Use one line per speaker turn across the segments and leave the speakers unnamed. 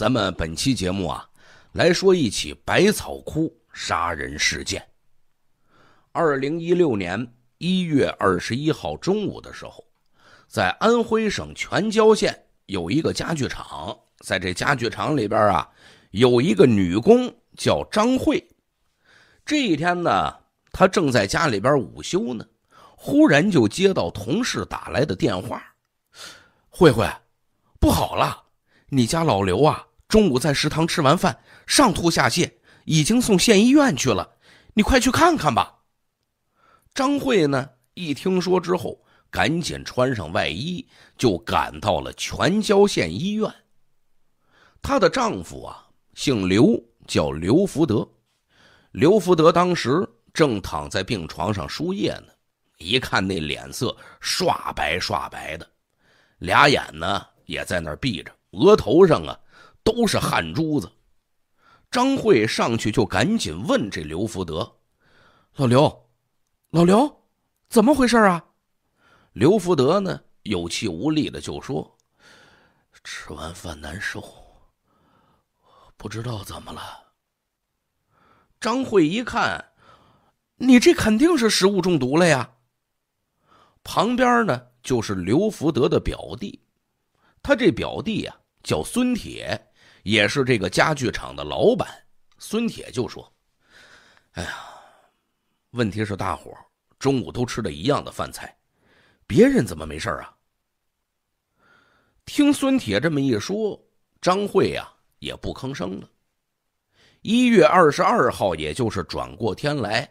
咱们本期节目啊，来说一起百草枯杀人事件。二零一六年一月二十一号中午的时候，在安徽省全椒县有一个家具厂，在这家具厂里边啊，有一个女工叫张慧。这一天呢，她正在家里边午休呢，忽然就接到同事打来的电话：“慧慧，不好了，你家老刘啊。”中午在食堂吃完饭，上吐下泻，已经送县医院去了。你快去看看吧。张慧呢？一听说之后，赶紧穿上外衣，就赶到了全椒县医院。她的丈夫啊，姓刘，叫刘福德。刘福德当时正躺在病床上输液呢，一看那脸色刷白刷白的，俩眼呢也在那儿闭着，额头上啊。都是汗珠子，张慧上去就赶紧问这刘福德：“老刘，老刘，怎么回事啊？”刘福德呢，有气无力的就说：“吃完饭难受，不知道怎么了。”张慧一看，你这肯定是食物中毒了呀。旁边呢，就是刘福德的表弟，他这表弟啊，叫孙铁。也是这个家具厂的老板孙铁就说：“哎呀，问题是大伙中午都吃的一样的饭菜，别人怎么没事啊？”听孙铁这么一说，张慧呀也不吭声了。一月二十二号，也就是转过天来，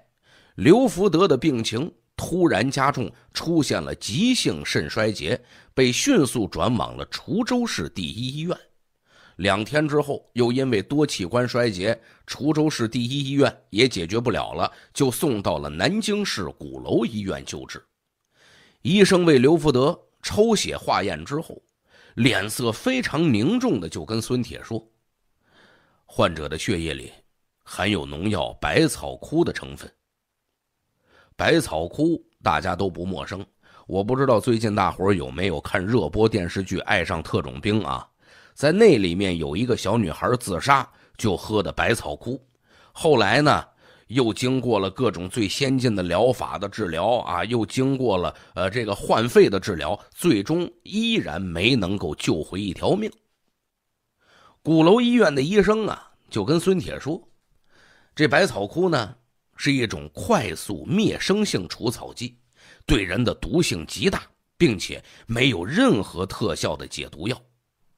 刘福德的病情突然加重，出现了急性肾衰竭，被迅速转往了滁州市第一医院。两天之后，又因为多器官衰竭，滁州市第一医院也解决不了了，就送到了南京市鼓楼医院救治。医生为刘福德抽血化验之后，脸色非常凝重的就跟孙铁说：“患者的血液里含有农药百草枯的成分。”百草枯大家都不陌生，我不知道最近大伙有没有看热播电视剧《爱上特种兵》啊？在那里面有一个小女孩自杀，就喝的百草枯。后来呢，又经过了各种最先进的疗法的治疗啊，又经过了呃这个换肺的治疗，最终依然没能够救回一条命。鼓楼医院的医生啊，就跟孙铁说：“这百草枯呢是一种快速灭生性除草剂，对人的毒性极大，并且没有任何特效的解毒药。”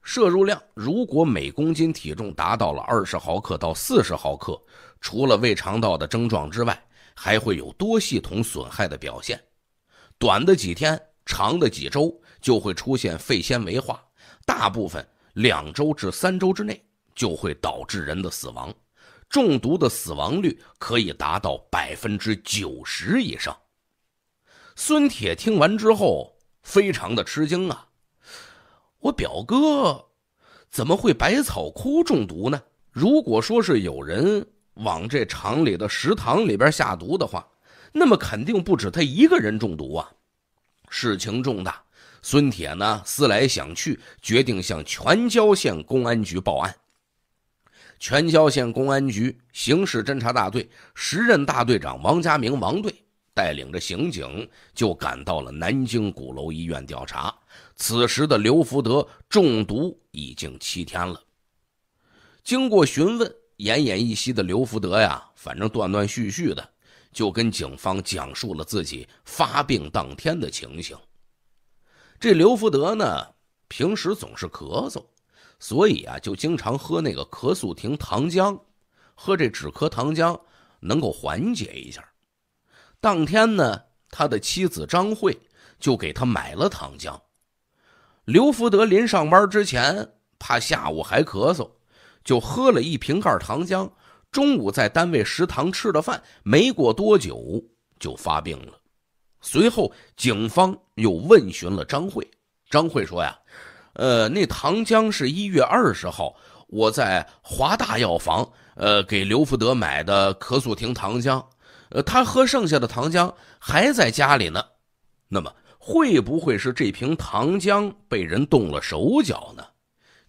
摄入量如果每公斤体重达到了二十毫克到四十毫克，除了胃肠道的症状之外，还会有多系统损害的表现。短的几天，长的几周，就会出现肺纤维化，大部分两周至三周之内就会导致人的死亡，中毒的死亡率可以达到百分之九十以上。孙铁听完之后，非常的吃惊啊。我表哥怎么会百草枯中毒呢？如果说是有人往这厂里的食堂里边下毒的话，那么肯定不止他一个人中毒啊！事情重大，孙铁呢思来想去，决定向全椒县公安局报案。全椒县公安局刑事侦查大队时任大队长王家明（王队）带领着刑警就赶到了南京鼓楼医院调查。此时的刘福德中毒已经七天了。经过询问，奄奄一息的刘福德呀，反正断断续续的，就跟警方讲述了自己发病当天的情形。这刘福德呢，平时总是咳嗽，所以啊，就经常喝那个咳嗽停糖浆，喝这止咳糖浆能够缓解一下。当天呢，他的妻子张慧就给他买了糖浆。刘福德临上班之前，怕下午还咳嗽，就喝了一瓶盖糖浆。中午在单位食堂吃了饭，没过多久就发病了。随后，警方又问询了张慧。张慧说：“呀，呃，那糖浆是一月二十号我在华大药房，呃，给刘福德买的咳嗽停糖浆。呃，他喝剩下的糖浆还在家里呢。”那么。会不会是这瓶糖浆被人动了手脚呢？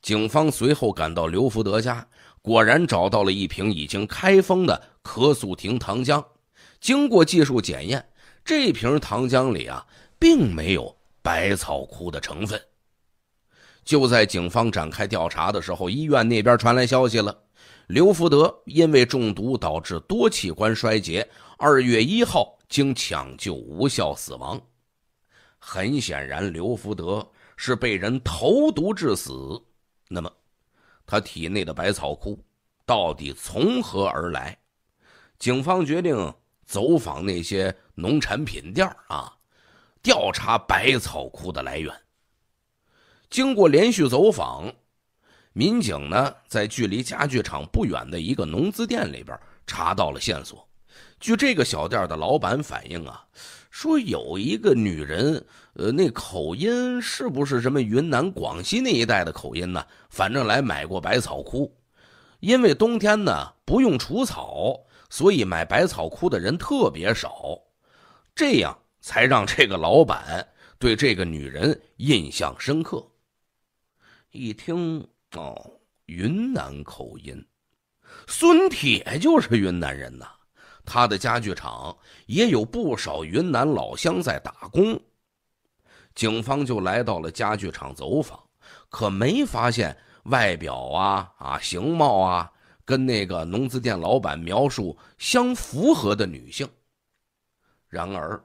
警方随后赶到刘福德家，果然找到了一瓶已经开封的咳速停糖浆。经过技术检验，这瓶糖浆里啊，并没有百草枯的成分。就在警方展开调查的时候，医院那边传来消息了：刘福德因为中毒导致多器官衰竭，二月一号经抢救无效死亡。很显然，刘福德是被人投毒致死。那么，他体内的百草枯到底从何而来？警方决定走访那些农产品店啊，调查百草枯的来源。经过连续走访，民警呢在距离家具厂不远的一个农资店里边查到了线索。据这个小店的老板反映啊。说有一个女人，呃，那口音是不是什么云南、广西那一带的口音呢？反正来买过百草枯，因为冬天呢不用除草，所以买百草枯的人特别少，这样才让这个老板对这个女人印象深刻。一听哦，云南口音，孙铁就是云南人呐。他的家具厂也有不少云南老乡在打工，警方就来到了家具厂走访，可没发现外表啊啊形貌啊跟那个农资店老板描述相符合的女性。然而，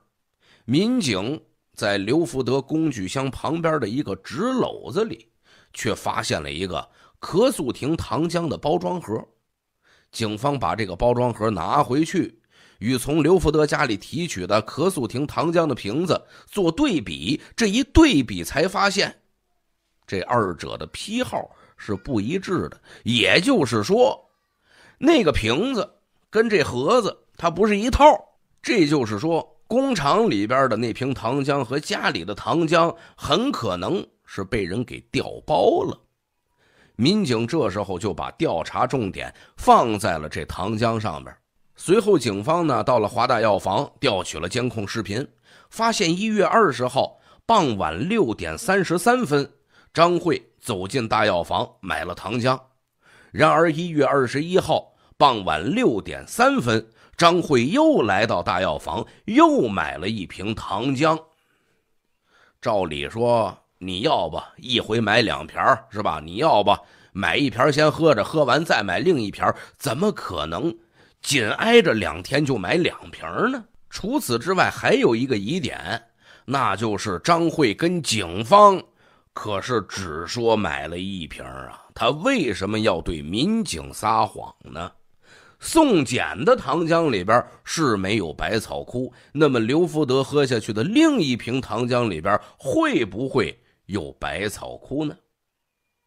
民警在刘福德工具箱旁边的一个纸篓子里，却发现了一个咳嗽亭糖浆的包装盒。警方把这个包装盒拿回去，与从刘福德家里提取的咳嗽停糖浆的瓶子做对比。这一对比才发现，这二者的批号是不一致的。也就是说，那个瓶子跟这盒子它不是一套。这就是说，工厂里边的那瓶糖浆和家里的糖浆很可能是被人给调包了。民警这时候就把调查重点放在了这糖浆上边。随后，警方呢到了华大药房，调取了监控视频，发现一月二十号傍晚六点三十三分，张慧走进大药房买了糖浆。然而，一月二十一号傍晚六点三分，张慧又来到大药房，又买了一瓶糖浆。照理说。你要吧，一回买两瓶是吧？你要吧，买一瓶先喝着，喝完再买另一瓶怎么可能紧挨着两天就买两瓶呢？除此之外，还有一个疑点，那就是张慧跟警方可是只说买了一瓶啊，他为什么要对民警撒谎呢？送检的糖浆里边是没有百草枯，那么刘福德喝下去的另一瓶糖浆里边会不会？有百草枯呢，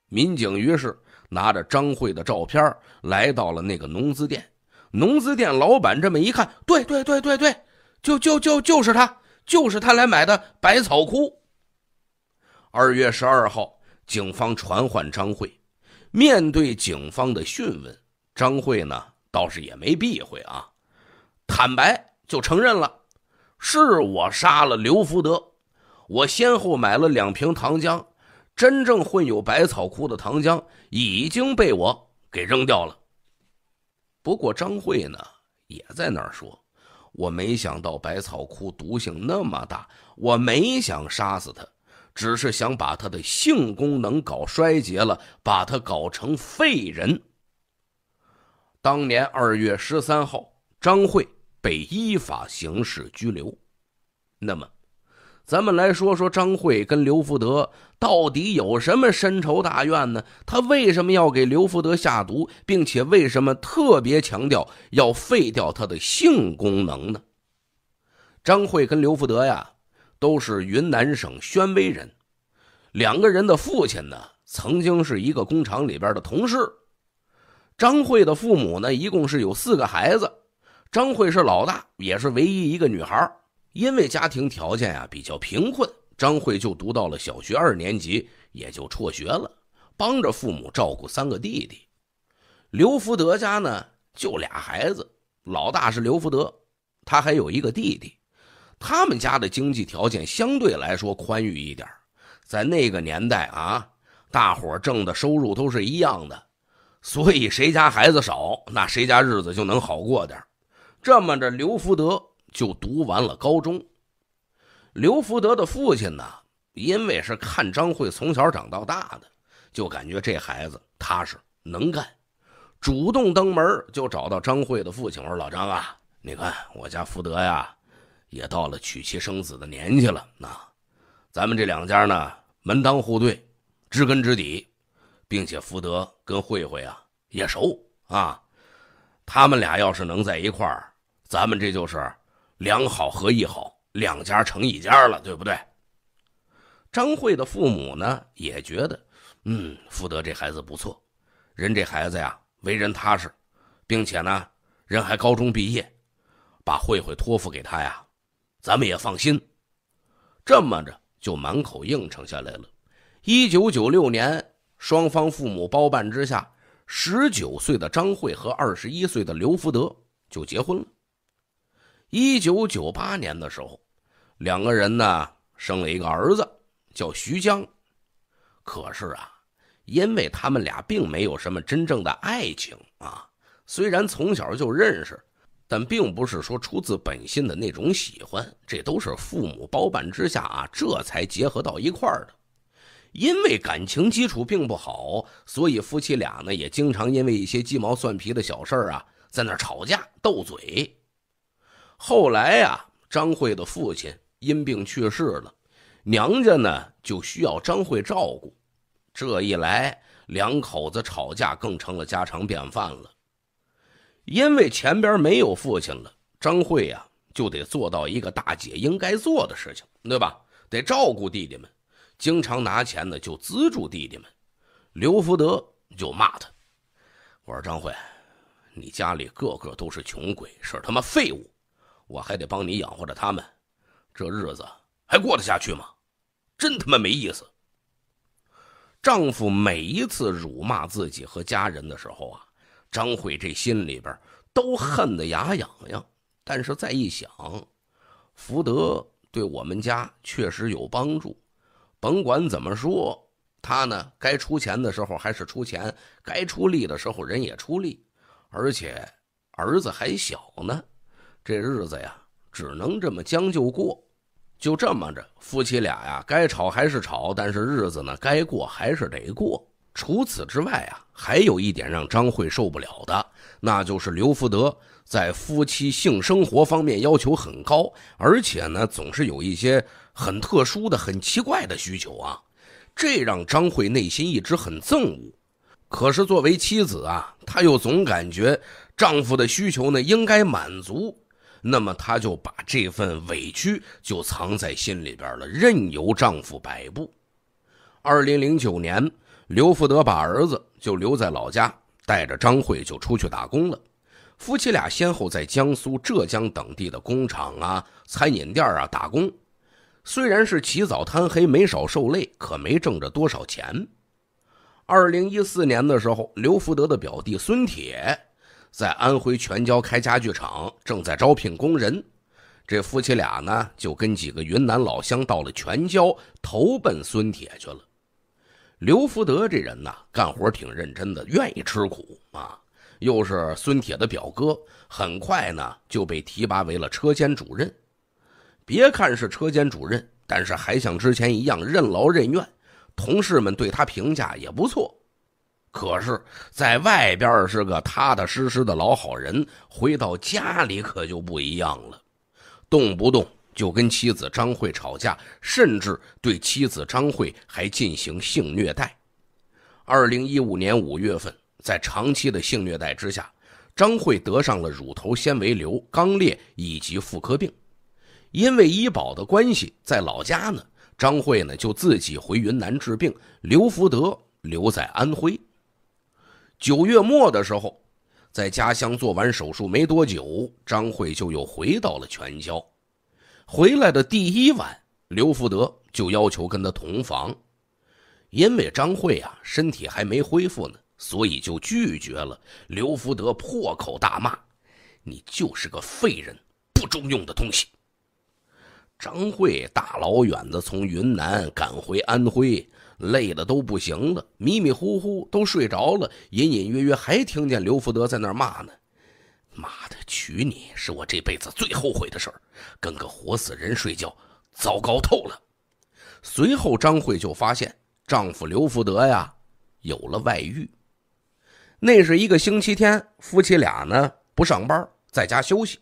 民警于是拿着张慧的照片来到了那个农资店。农资店老板这么一看，对对对对对，就就就就是他，就是他来买的百草枯。二月十二号，警方传唤张慧，面对警方的讯问，张慧呢倒是也没避讳啊，坦白就承认了，是我杀了刘福德。我先后买了两瓶糖浆，真正混有百草枯的糖浆已经被我给扔掉了。不过张慧呢也在那儿说，我没想到百草枯毒性那么大，我没想杀死他，只是想把他的性功能搞衰竭了，把他搞成废人。当年二月十三号，张慧被依法刑事拘留。那么。咱们来说说张慧跟刘福德到底有什么深仇大怨呢？他为什么要给刘福德下毒，并且为什么特别强调要废掉他的性功能呢？张慧跟刘福德呀，都是云南省宣威人。两个人的父亲呢，曾经是一个工厂里边的同事。张慧的父母呢，一共是有四个孩子，张慧是老大，也是唯一一个女孩。因为家庭条件啊比较贫困，张慧就读到了小学二年级，也就辍学了，帮着父母照顾三个弟弟。刘福德家呢就俩孩子，老大是刘福德，他还有一个弟弟。他们家的经济条件相对来说宽裕一点，在那个年代啊，大伙挣的收入都是一样的，所以谁家孩子少，那谁家日子就能好过点这么着，刘福德。就读完了高中，刘福德的父亲呢，因为是看张慧从小长到大的，就感觉这孩子踏实能干，主动登门就找到张慧的父亲，我说老张啊，你看我家福德呀，也到了娶妻生子的年纪了，那咱们这两家呢门当户对，知根知底，并且福德跟慧慧啊也熟啊，他们俩要是能在一块儿，咱们这就是。两好合一好，两家成一家了，对不对？张慧的父母呢，也觉得，嗯，福德这孩子不错，人这孩子呀，为人踏实，并且呢，人还高中毕业，把慧慧托付给他呀，咱们也放心。这么着就满口应承下来了。一九九六年，双方父母包办之下，十九岁的张慧和二十一岁的刘福德就结婚了。一九九八年的时候，两个人呢生了一个儿子，叫徐江。可是啊，因为他们俩并没有什么真正的爱情啊。虽然从小就认识，但并不是说出自本心的那种喜欢，这都是父母包办之下啊，这才结合到一块儿的。因为感情基础并不好，所以夫妻俩呢也经常因为一些鸡毛蒜皮的小事啊，在那吵架斗嘴。后来呀，张慧的父亲因病去世了，娘家呢就需要张慧照顾，这一来，两口子吵架更成了家常便饭了。因为前边没有父亲了，张慧呀就得做到一个大姐应该做的事情，对吧？得照顾弟弟们，经常拿钱呢就资助弟弟们。刘福德就骂他：“我说张慧，你家里个个都是穷鬼，是他妈废物。”我还得帮你养活着他们，这日子还过得下去吗？真他妈没意思！丈夫每一次辱骂自己和家人的时候啊，张慧这心里边都恨得牙痒痒。但是再一想，福德对我们家确实有帮助，甭管怎么说，他呢该出钱的时候还是出钱，该出力的时候人也出力，而且儿子还小呢。这日子呀，只能这么将就过，就这么着。夫妻俩呀，该吵还是吵，但是日子呢，该过还是得过。除此之外啊，还有一点让张慧受不了的，那就是刘福德在夫妻性生活方面要求很高，而且呢，总是有一些很特殊的、很奇怪的需求啊。这让张慧内心一直很憎恶。可是作为妻子啊，她又总感觉丈夫的需求呢，应该满足。那么她就把这份委屈就藏在心里边了，任由丈夫摆布。二零零九年，刘福德把儿子就留在老家，带着张慧就出去打工了。夫妻俩先后在江苏、浙江等地的工厂啊、餐饮店啊打工，虽然是起早贪黑，没少受累，可没挣着多少钱。二零一四年的时候，刘福德的表弟孙铁。在安徽全椒开家具厂，正在招聘工人。这夫妻俩呢，就跟几个云南老乡到了全椒投奔孙铁去了。刘福德这人呢，干活挺认真的，愿意吃苦啊。又是孙铁的表哥，很快呢就被提拔为了车间主任。别看是车间主任，但是还像之前一样任劳任怨，同事们对他评价也不错。可是，在外边是个踏踏实实的老好人，回到家里可就不一样了，动不动就跟妻子张慧吵架，甚至对妻子张慧还进行性虐待。二零一五年五月份，在长期的性虐待之下，张慧得上了乳头纤维瘤、肛裂以及妇科病。因为医保的关系，在老家呢，张慧呢就自己回云南治病，刘福德留在安徽。九月末的时候，在家乡做完手术没多久，张慧就又回到了全椒。回来的第一晚，刘福德就要求跟她同房，因为张慧啊身体还没恢复呢，所以就拒绝了。刘福德破口大骂：“你就是个废人，不中用的东西！”张慧大老远的从云南赶回安徽。累得都不行了，迷迷糊糊都睡着了，隐隐约约还听见刘福德在那骂呢：“妈的，娶你是我这辈子最后悔的事儿，跟个活死人睡觉，糟糕透了。”随后，张慧就发现丈夫刘福德呀有了外遇。那是一个星期天，夫妻俩呢不上班，在家休息。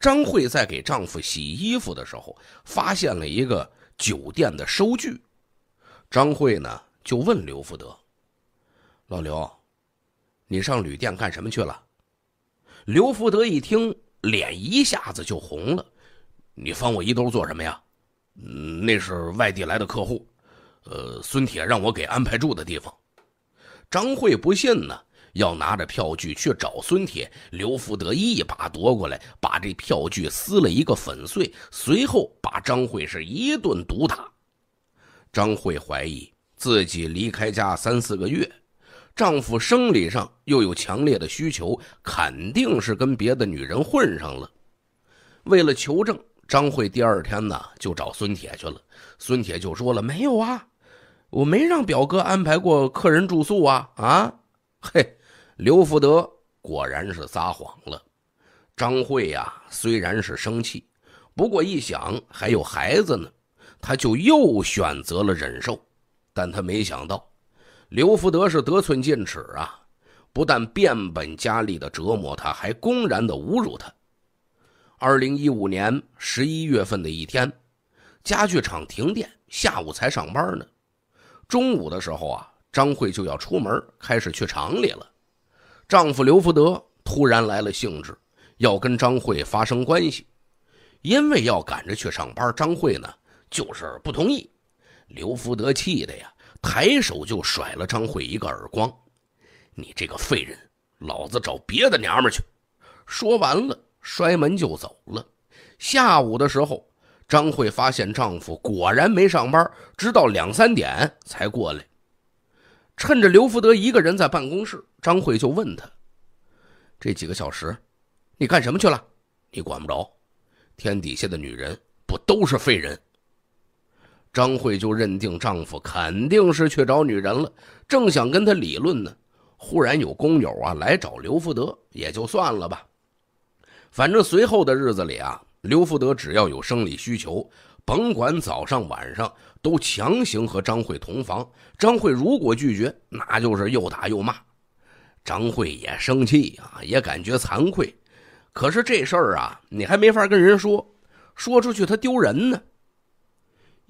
张慧在给丈夫洗衣服的时候，发现了一个酒店的收据。张慧呢，就问刘福德：“老刘，你上旅店干什么去了？”刘福德一听，脸一下子就红了：“你翻我衣兜做什么呀？那是外地来的客户，呃，孙铁让我给安排住的地方。”张慧不信呢，要拿着票据去找孙铁。刘福德一把夺过来，把这票据撕了一个粉碎，随后把张慧是一顿毒打。张慧怀疑自己离开家三四个月，丈夫生理上又有强烈的需求，肯定是跟别的女人混上了。为了求证，张慧第二天呢就找孙铁去了。孙铁就说了：“没有啊，我没让表哥安排过客人住宿啊。”啊，嘿，刘福德果然是撒谎了。张慧呀，虽然是生气，不过一想还有孩子呢。他就又选择了忍受，但他没想到，刘福德是得寸进尺啊！不但变本加厉的折磨他，还公然的侮辱他。二零一五年十一月份的一天，家具厂停电，下午才上班呢。中午的时候啊，张慧就要出门，开始去厂里了。丈夫刘福德突然来了兴致，要跟张慧发生关系。因为要赶着去上班，张慧呢。就是不同意，刘福德气的呀，抬手就甩了张慧一个耳光：“你这个废人，老子找别的娘们去！”说完了，摔门就走了。下午的时候，张慧发现丈夫果然没上班，直到两三点才过来。趁着刘福德一个人在办公室，张慧就问他：“这几个小时，你干什么去了？”“你管不着，天底下的女人不都是废人？”张慧就认定丈夫肯定是去找女人了，正想跟他理论呢，忽然有工友啊来找刘福德，也就算了吧。反正随后的日子里啊，刘福德只要有生理需求，甭管早上晚上，都强行和张慧同房。张慧如果拒绝，那就是又打又骂。张慧也生气啊，也感觉惭愧，可是这事儿啊，你还没法跟人说，说出去他丢人呢。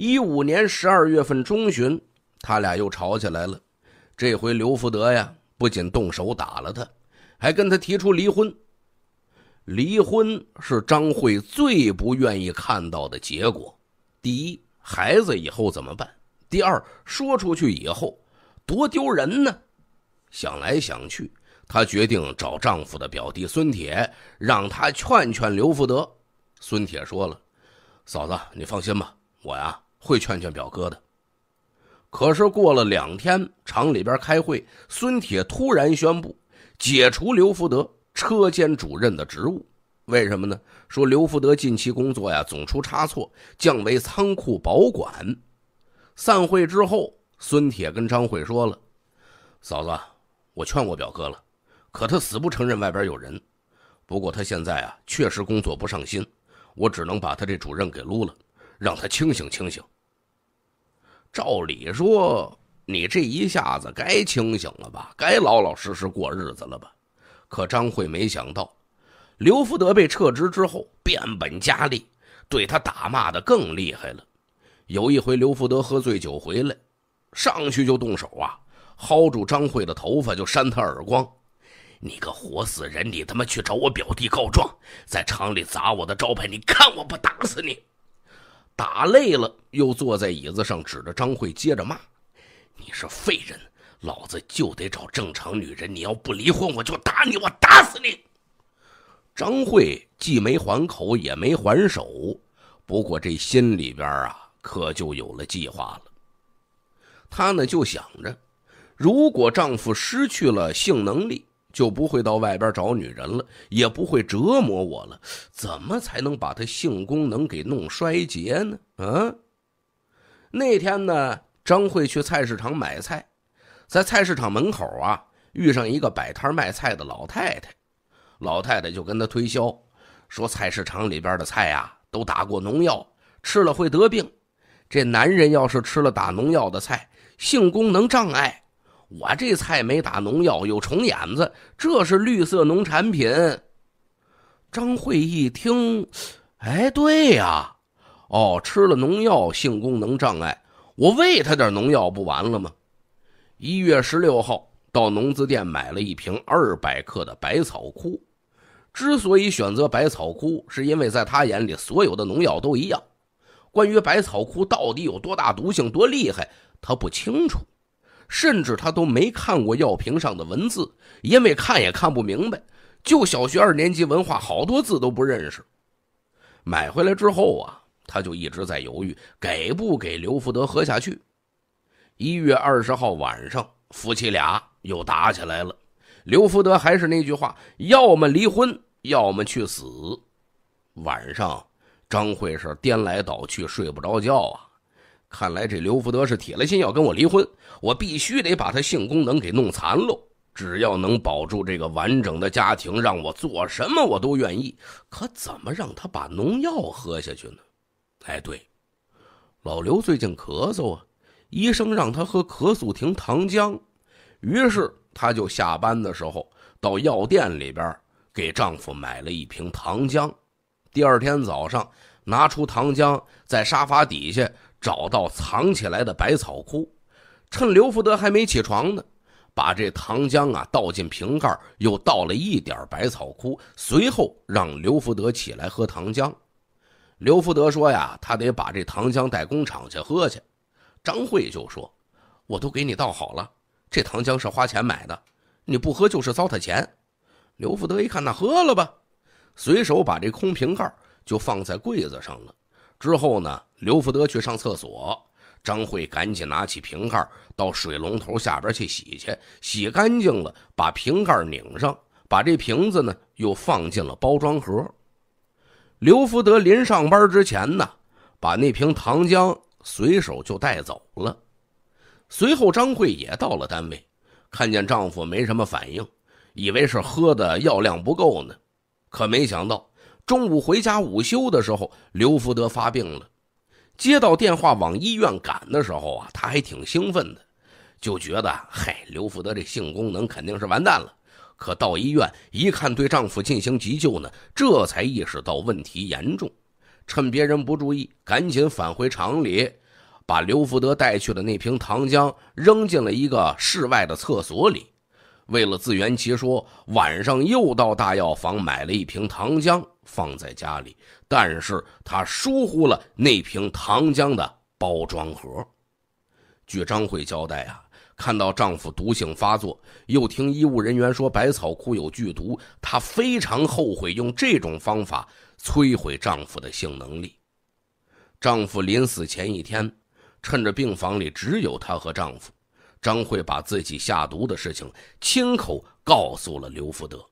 一五年十二月份中旬，他俩又吵起来了。这回刘福德呀，不仅动手打了他，还跟他提出离婚。离婚是张慧最不愿意看到的结果。第一，孩子以后怎么办？第二，说出去以后多丢人呢。想来想去，她决定找丈夫的表弟孙铁，让他劝劝刘福德。孙铁说了：“嫂子，你放心吧，我呀。”会劝劝表哥的，可是过了两天，厂里边开会，孙铁突然宣布解除刘福德车间主任的职务。为什么呢？说刘福德近期工作呀总出差错，降为仓库保管。散会之后，孙铁跟张慧说了：“嫂子，我劝过表哥了，可他死不承认外边有人。不过他现在啊确实工作不上心，我只能把他这主任给撸了。”让他清醒清醒。照理说，你这一下子该清醒了吧，该老老实实过日子了吧。可张慧没想到，刘福德被撤职之后，变本加厉，对他打骂的更厉害了。有一回，刘福德喝醉酒回来，上去就动手啊，薅住张慧的头发就扇他耳光。你个活死人，你他妈去找我表弟告状，在厂里砸我的招牌，你看我不打死你！打累了，又坐在椅子上，指着张慧接着骂：“你是废人，老子就得找正常女人。你要不离婚，我就打你，我打死你！”张慧既没还口，也没还手，不过这心里边啊，可就有了计划了。她呢就想着，如果丈夫失去了性能力，就不会到外边找女人了，也不会折磨我了。怎么才能把他性功能给弄衰竭呢？啊，那天呢，张慧去菜市场买菜，在菜市场门口啊，遇上一个摆摊卖菜的老太太，老太太就跟他推销，说菜市场里边的菜呀都打过农药，吃了会得病。这男人要是吃了打农药的菜，性功能障碍。我这菜没打农药，有虫眼子，这是绿色农产品。张慧一听，哎，对呀，哦，吃了农药性功能障碍，我喂他点农药不完了吗？一月十六号到农资店买了一瓶二百克的百草枯。之所以选择百草枯，是因为在他眼里所有的农药都一样。关于百草枯到底有多大毒性、多厉害，他不清楚。甚至他都没看过药瓶上的文字，因为看也看不明白，就小学二年级文化，好多字都不认识。买回来之后啊，他就一直在犹豫，给不给刘福德喝下去。一月二十号晚上，夫妻俩又打起来了。刘福德还是那句话：要么离婚，要么去死。晚上，张慧是颠来倒去，睡不着觉啊。看来这刘福德是铁了心要跟我离婚，我必须得把他性功能给弄残喽。只要能保住这个完整的家庭，让我做什么我都愿意。可怎么让他把农药喝下去呢？哎，对，老刘最近咳嗽啊，医生让他喝咳嗽停糖浆，于是他就下班的时候到药店里边给丈夫买了一瓶糖浆。第二天早上，拿出糖浆在沙发底下。找到藏起来的百草枯，趁刘福德还没起床呢，把这糖浆啊倒进瓶盖，又倒了一点百草枯。随后让刘福德起来喝糖浆。刘福德说呀，他得把这糖浆带工厂去喝去。张慧就说，我都给你倒好了，这糖浆是花钱买的，你不喝就是糟蹋钱。刘福德一看，那喝了吧，随手把这空瓶盖就放在柜子上了。之后呢？刘福德去上厕所，张慧赶紧拿起瓶盖到水龙头下边去洗去，洗干净了，把瓶盖拧上，把这瓶子呢又放进了包装盒。刘福德临上班之前呢，把那瓶糖浆随手就带走了。随后张慧也到了单位，看见丈夫没什么反应，以为是喝的药量不够呢，可没想到中午回家午休的时候，刘福德发病了。接到电话往医院赶的时候啊，她还挺兴奋的，就觉得嗨，刘福德这性功能肯定是完蛋了。可到医院一看，对丈夫进行急救呢，这才意识到问题严重。趁别人不注意，赶紧返回厂里，把刘福德带去的那瓶糖浆扔进了一个室外的厕所里。为了自圆其说，晚上又到大药房买了一瓶糖浆。放在家里，但是他疏忽了那瓶糖浆的包装盒。据张慧交代啊，看到丈夫毒性发作，又听医务人员说百草枯有剧毒，她非常后悔用这种方法摧毁丈夫的性能力。丈夫临死前一天，趁着病房里只有她和丈夫，张慧把自己下毒的事情亲口告诉了刘福德。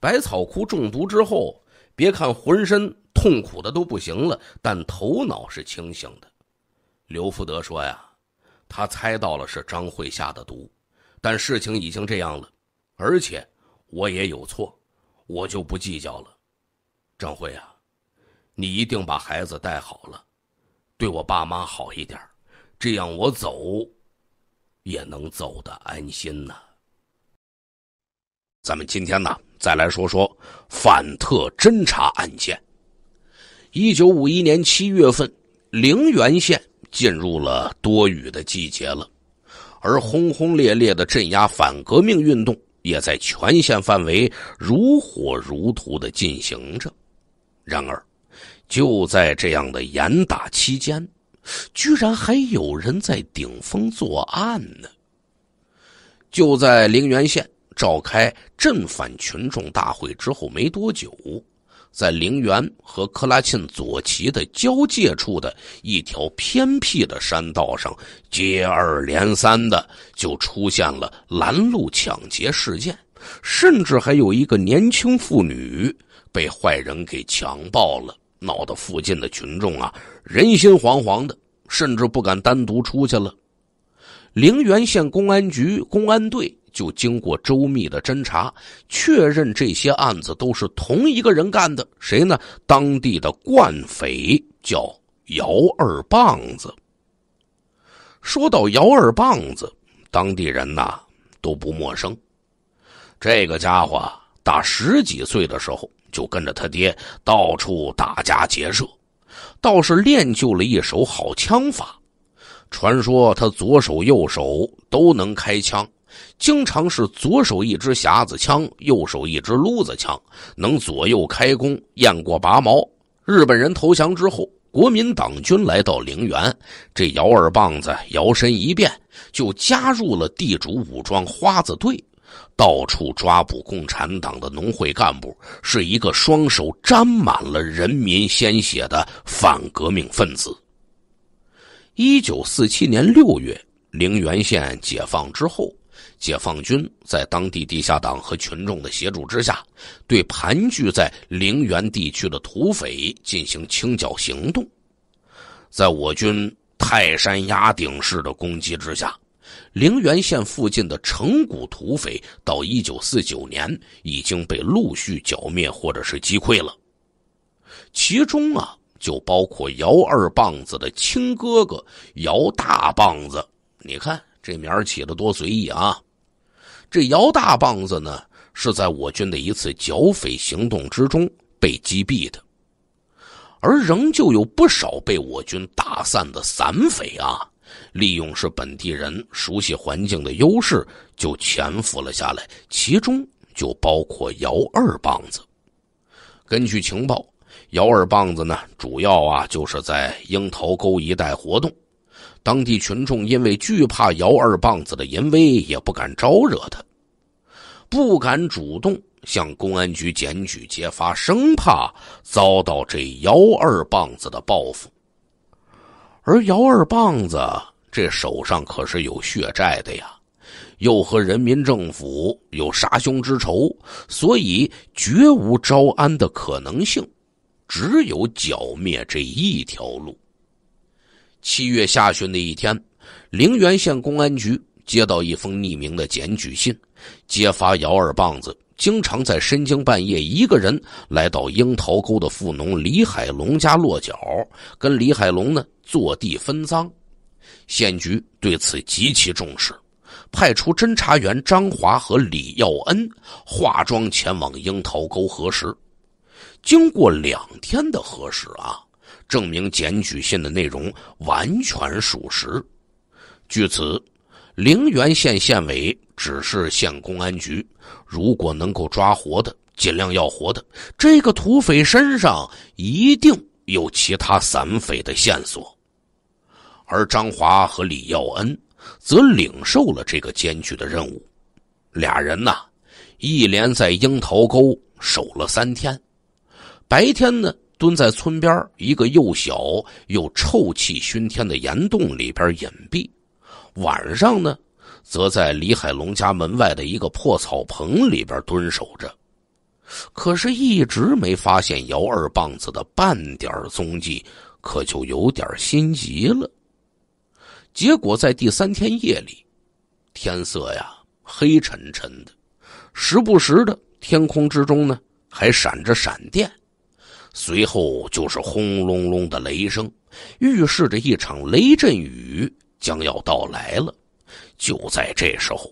百草枯中毒之后。别看浑身痛苦的都不行了，但头脑是清醒的。刘福德说：“呀，他猜到了是张慧下的毒，但事情已经这样了，而且我也有错，我就不计较了。张慧啊，你一定把孩子带好了，对我爸妈好一点，这样我走也能走得安心呢。咱们今天呢？”再来说说反特侦查案件。一九五一年七月份，陵源县进入了多雨的季节了，而轰轰烈烈的镇压反革命运动也在全县范围如火如荼的进行着。然而，就在这样的严打期间，居然还有人在顶风作案呢。就在陵源县。召开镇反群众大会之后没多久，在陵园和克拉沁左旗的交界处的一条偏僻的山道上，接二连三的就出现了拦路抢劫事件，甚至还有一个年轻妇女被坏人给强暴了，闹得附近的群众啊人心惶惶的，甚至不敢单独出去了。陵园县公安局公安队。就经过周密的侦查，确认这些案子都是同一个人干的。谁呢？当地的惯匪叫姚二棒子。说到姚二棒子，当地人呐都不陌生。这个家伙打十几岁的时候就跟着他爹到处打家劫舍，倒是练就了一手好枪法。传说他左手右手都能开枪。经常是左手一支匣子枪，右手一支撸子枪，能左右开弓，雁过拔毛。日本人投降之后，国民党军来到陵园，这姚二棒子摇身一变，就加入了地主武装花子队，到处抓捕共产党的农会干部，是一个双手沾满了人民鲜血的反革命分子。一九四七年六月，陵源县解放之后。解放军在当地地下党和群众的协助之下，对盘踞在陵园地区的土匪进行清剿行动。在我军泰山压顶式的攻击之下，陵园县附近的成谷土匪到一九四九年已经被陆续剿灭或者是击溃了。其中啊，就包括姚二棒子的亲哥哥姚大棒子。你看这名儿起的多随意啊！这姚大棒子呢，是在我军的一次剿匪行动之中被击毙的，而仍旧有不少被我军打散的散匪啊，利用是本地人熟悉环境的优势，就潜伏了下来，其中就包括姚二棒子。根据情报，姚二棒子呢，主要啊就是在樱桃沟一带活动。当地群众因为惧怕姚二棒子的淫威，也不敢招惹他，不敢主动向公安局检举揭发，生怕遭到这姚二棒子的报复。而姚二棒子这手上可是有血债的呀，又和人民政府有杀兄之仇，所以绝无招安的可能性，只有剿灭这一条路。七月下旬的一天，陵源县公安局接到一封匿名的检举信，揭发姚二棒子经常在深更半夜一个人来到樱桃沟的富农李海龙家落脚，跟李海龙呢坐地分赃。县局对此极其重视，派出侦查员张华和李耀恩化妆前往樱桃沟核实。经过两天的核实啊。证明检举信的内容完全属实。据此，陵源县县委指示县公安局：如果能够抓活的，尽量要活的。这个土匪身上一定有其他散匪的线索。而张华和李耀恩则领受了这个艰巨的任务。俩人呐，一连在樱桃沟守了三天，白天呢。蹲在村边一个又小又臭气熏天的岩洞里边隐蔽，晚上呢，则在李海龙家门外的一个破草棚里边蹲守着，可是，一直没发现姚二棒子的半点踪迹，可就有点心急了。结果，在第三天夜里，天色呀黑沉沉的，时不时的天空之中呢还闪着闪电。随后就是轰隆隆的雷声，预示着一场雷阵雨将要到来了。就在这时候，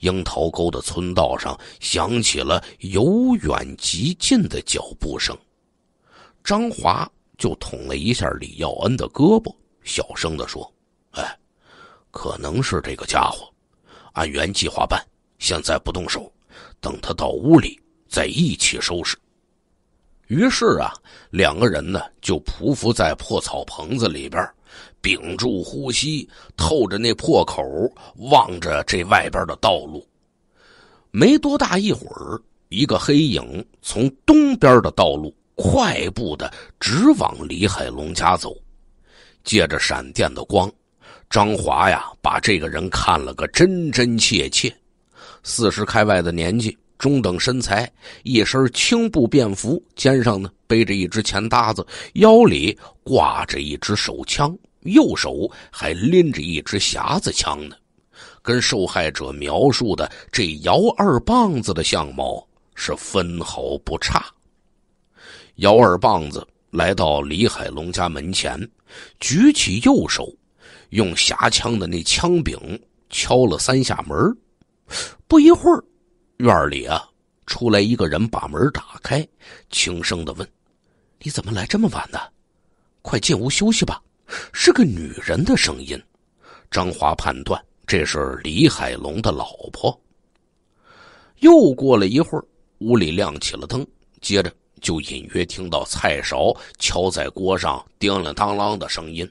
樱桃沟的村道上响起了由远及近的脚步声。张华就捅了一下李耀恩的胳膊，小声地说：“哎，可能是这个家伙。按原计划办，现在不动手，等他到屋里再一起收拾。”于是啊，两个人呢就匍匐在破草棚子里边，屏住呼吸，透着那破口望着这外边的道路。没多大一会儿，一个黑影从东边的道路快步的直往李海龙家走，借着闪电的光，张华呀把这个人看了个真真切切，四十开外的年纪。中等身材，一身青布便服，肩上呢背着一只钱搭子，腰里挂着一支手枪，右手还拎着一支匣子枪呢。跟受害者描述的这姚二棒子的相貌是分毫不差。姚二棒子来到李海龙家门前，举起右手，用匣枪的那枪柄敲了三下门不一会儿。院里啊，出来一个人，把门打开，轻声的问：“你怎么来这么晚呢？快进屋休息吧。”是个女人的声音。张华判断这是李海龙的老婆。又过了一会儿，屋里亮起了灯，接着就隐约听到菜勺敲在锅上叮铃当啷的声音。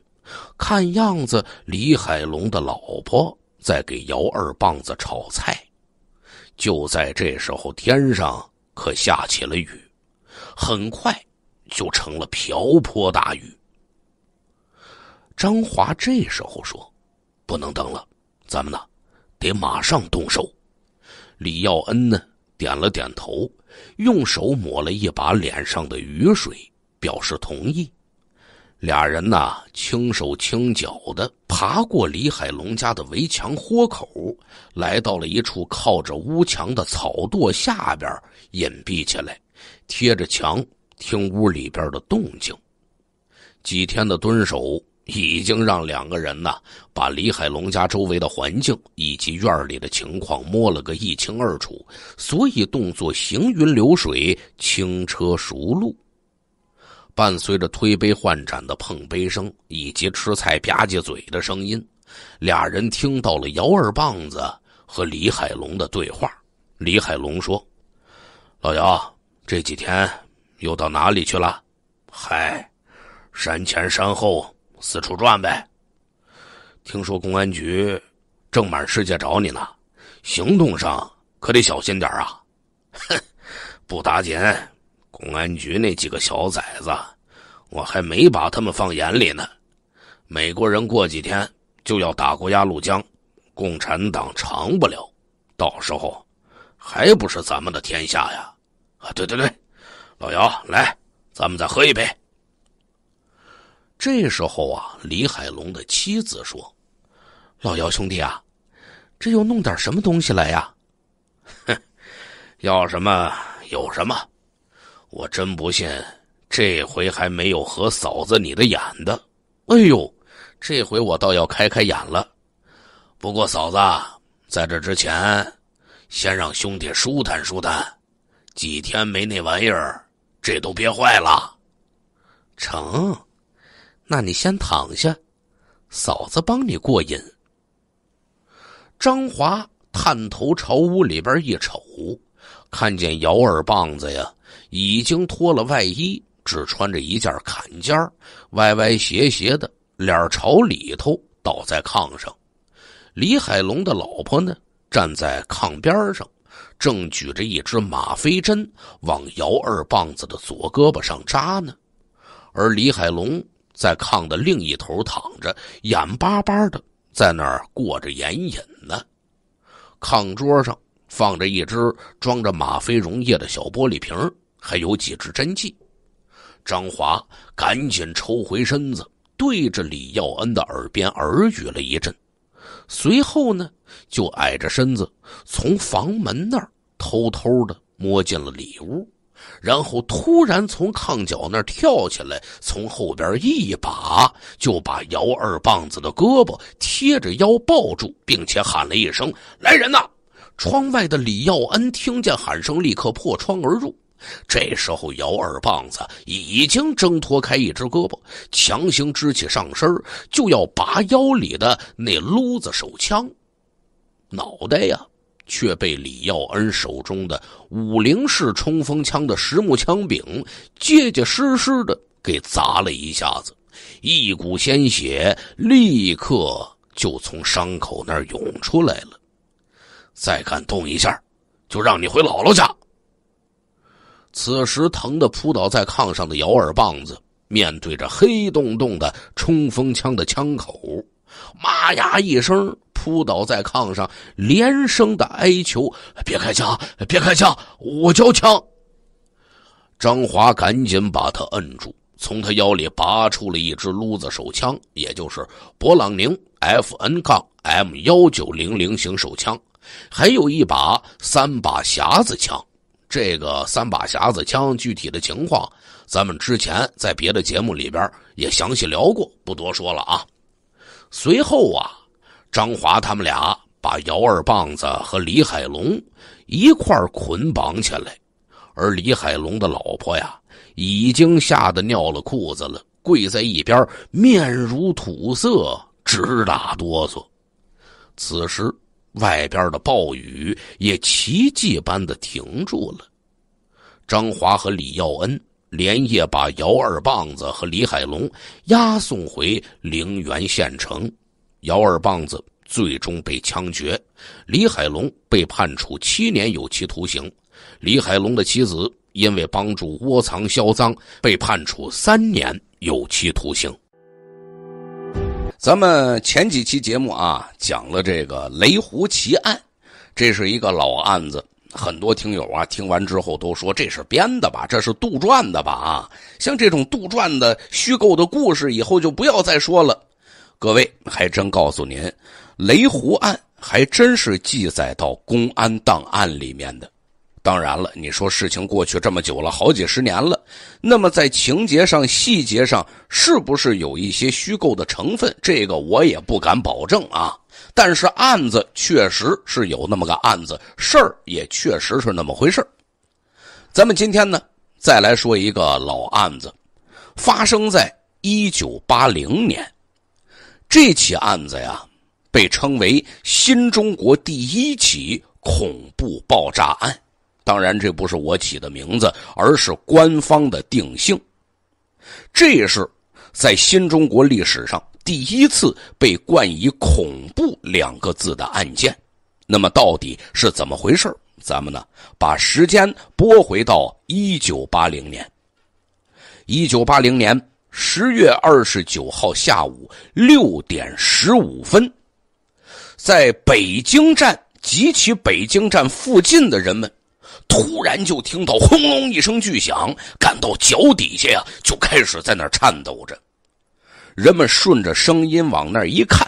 看样子，李海龙的老婆在给姚二棒子炒菜。就在这时候，天上可下起了雨，很快就成了瓢泼大雨。张华这时候说：“不能等了，咱们呢得马上动手。”李耀恩呢点了点头，用手抹了一把脸上的雨水，表示同意。俩人呢轻手轻脚的爬过李海龙家的围墙豁口，来到了一处靠着屋墙的草垛下边隐蔽起来，贴着墙听屋里边的动静。几天的蹲守已经让两个人呢把李海龙家周围的环境以及院里的情况摸了个一清二楚，所以动作行云流水，轻车熟路。伴随着推杯换盏的碰杯声以及吃菜吧唧嘴的声音，俩人听到了姚二棒子和李海龙的对话。李海龙说：“老姚，这几天又到哪里去了？”“嗨，山前山后四处转呗。听说公安局正满世界找你呢，行动上可得小心点啊。”“哼，不打紧。”公安局那几个小崽子，我还没把他们放眼里呢。美国人过几天就要打过鸭绿江，共产党长不了，到时候还不是咱们的天下呀？啊，对对对，老姚，来，咱们再喝一杯。这时候啊，李海龙的妻子说：“老姚兄弟啊，这又弄点什么东西来呀？”哼，要什么有什么。我真不信，这回还没有和嫂子你的眼的。哎呦，这回我倒要开开眼了。不过嫂子在这之前，先让兄弟舒坦舒坦。几天没那玩意儿，这都憋坏了。成，那你先躺下，嫂子帮你过瘾。张华探头朝屋里边一瞅，看见姚二棒子呀。已经脱了外衣，只穿着一件坎肩歪歪斜斜的，脸朝里头倒在炕上。李海龙的老婆呢，站在炕边上，正举着一只吗啡针往姚二棒子的左胳膊上扎呢。而李海龙在炕的另一头躺着，眼巴巴的在那儿过着眼瘾呢。炕桌上放着一只装着吗啡溶液的小玻璃瓶还有几支针剂，张华赶紧抽回身子，对着李耀恩的耳边耳语了一阵，随后呢，就矮着身子从房门那儿偷偷的摸进了里屋，然后突然从炕脚那儿跳起来，从后边一把就把姚二棒子的胳膊贴着腰抱住，并且喊了一声：“来人呐！”窗外的李耀恩听见喊声，立刻破窗而入。这时候，姚二棒子已经挣脱开一只胳膊，强行支起上身，就要拔腰里的那撸子手枪，脑袋呀，却被李耀恩手中的五零式冲锋枪的实木枪柄结结实实的给砸了一下子，一股鲜血立刻就从伤口那儿涌出来了。再敢动一下，就让你回姥姥家！此时疼的扑倒在炕上的姚二棒子，面对着黑洞洞的冲锋枪的枪口，妈呀一声扑倒在炕上，连声的哀求：“别开枪，别开枪，我交枪。”张华赶紧把他摁住，从他腰里拔出了一支撸子手枪，也就是勃朗宁 FN 杠 M 幺九零零型手枪，还有一把三把匣子枪。这个三把匣子枪具体的情况，咱们之前在别的节目里边也详细聊过，不多说了啊。随后啊，张华他们俩把姚二棒子和李海龙一块捆绑起来，而李海龙的老婆呀，已经吓得尿了裤子了，跪在一边，面如土色，直打哆嗦。此时。外边的暴雨也奇迹般的停住了。张华和李耀恩连夜把姚二棒子和李海龙押送回陵园县城。姚二棒子最终被枪决，李海龙被判处七年有期徒刑。李海龙的妻子因为帮助窝藏、销赃，被判处三年有期徒刑。咱们前几期节目啊，讲了这个雷湖奇案，这是一个老案子，很多听友啊听完之后都说这是编的吧，这是杜撰的吧啊，像这种杜撰的虚构的故事，以后就不要再说了。各位，还真告诉您，雷湖案还真是记载到公安档案里面的。当然了，你说事情过去这么久了，好几十年了，那么在情节上、细节上，是不是有一些虚构的成分？这个我也不敢保证啊。但是案子确实是有那么个案子，事儿也确实是那么回事儿。咱们今天呢，再来说一个老案子，发生在一九八零年，这起案子呀，被称为新中国第一起恐怖爆炸案。当然，这不是我起的名字，而是官方的定性。这是在新中国历史上第一次被冠以“恐怖”两个字的案件。那么，到底是怎么回事咱们呢，把时间拨回到一九八零年。一九八零年十月二十九号下午六点十五分，在北京站及其北京站附近的人们。突然就听到轰隆一声巨响，感到脚底下呀就开始在那颤抖着。人们顺着声音往那儿一看，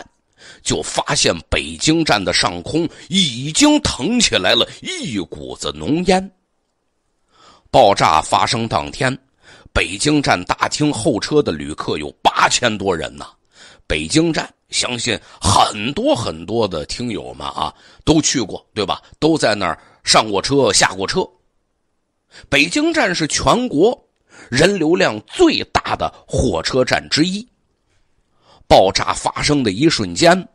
就发现北京站的上空已经腾起来了一股子浓烟。爆炸发生当天，北京站大厅候车的旅客有八千多人呢。北京站，相信很多很多的听友们啊都去过，对吧？都在那儿。上过车，下过车。北京站是全国人流量最大的火车站之一。爆炸发生的一瞬间，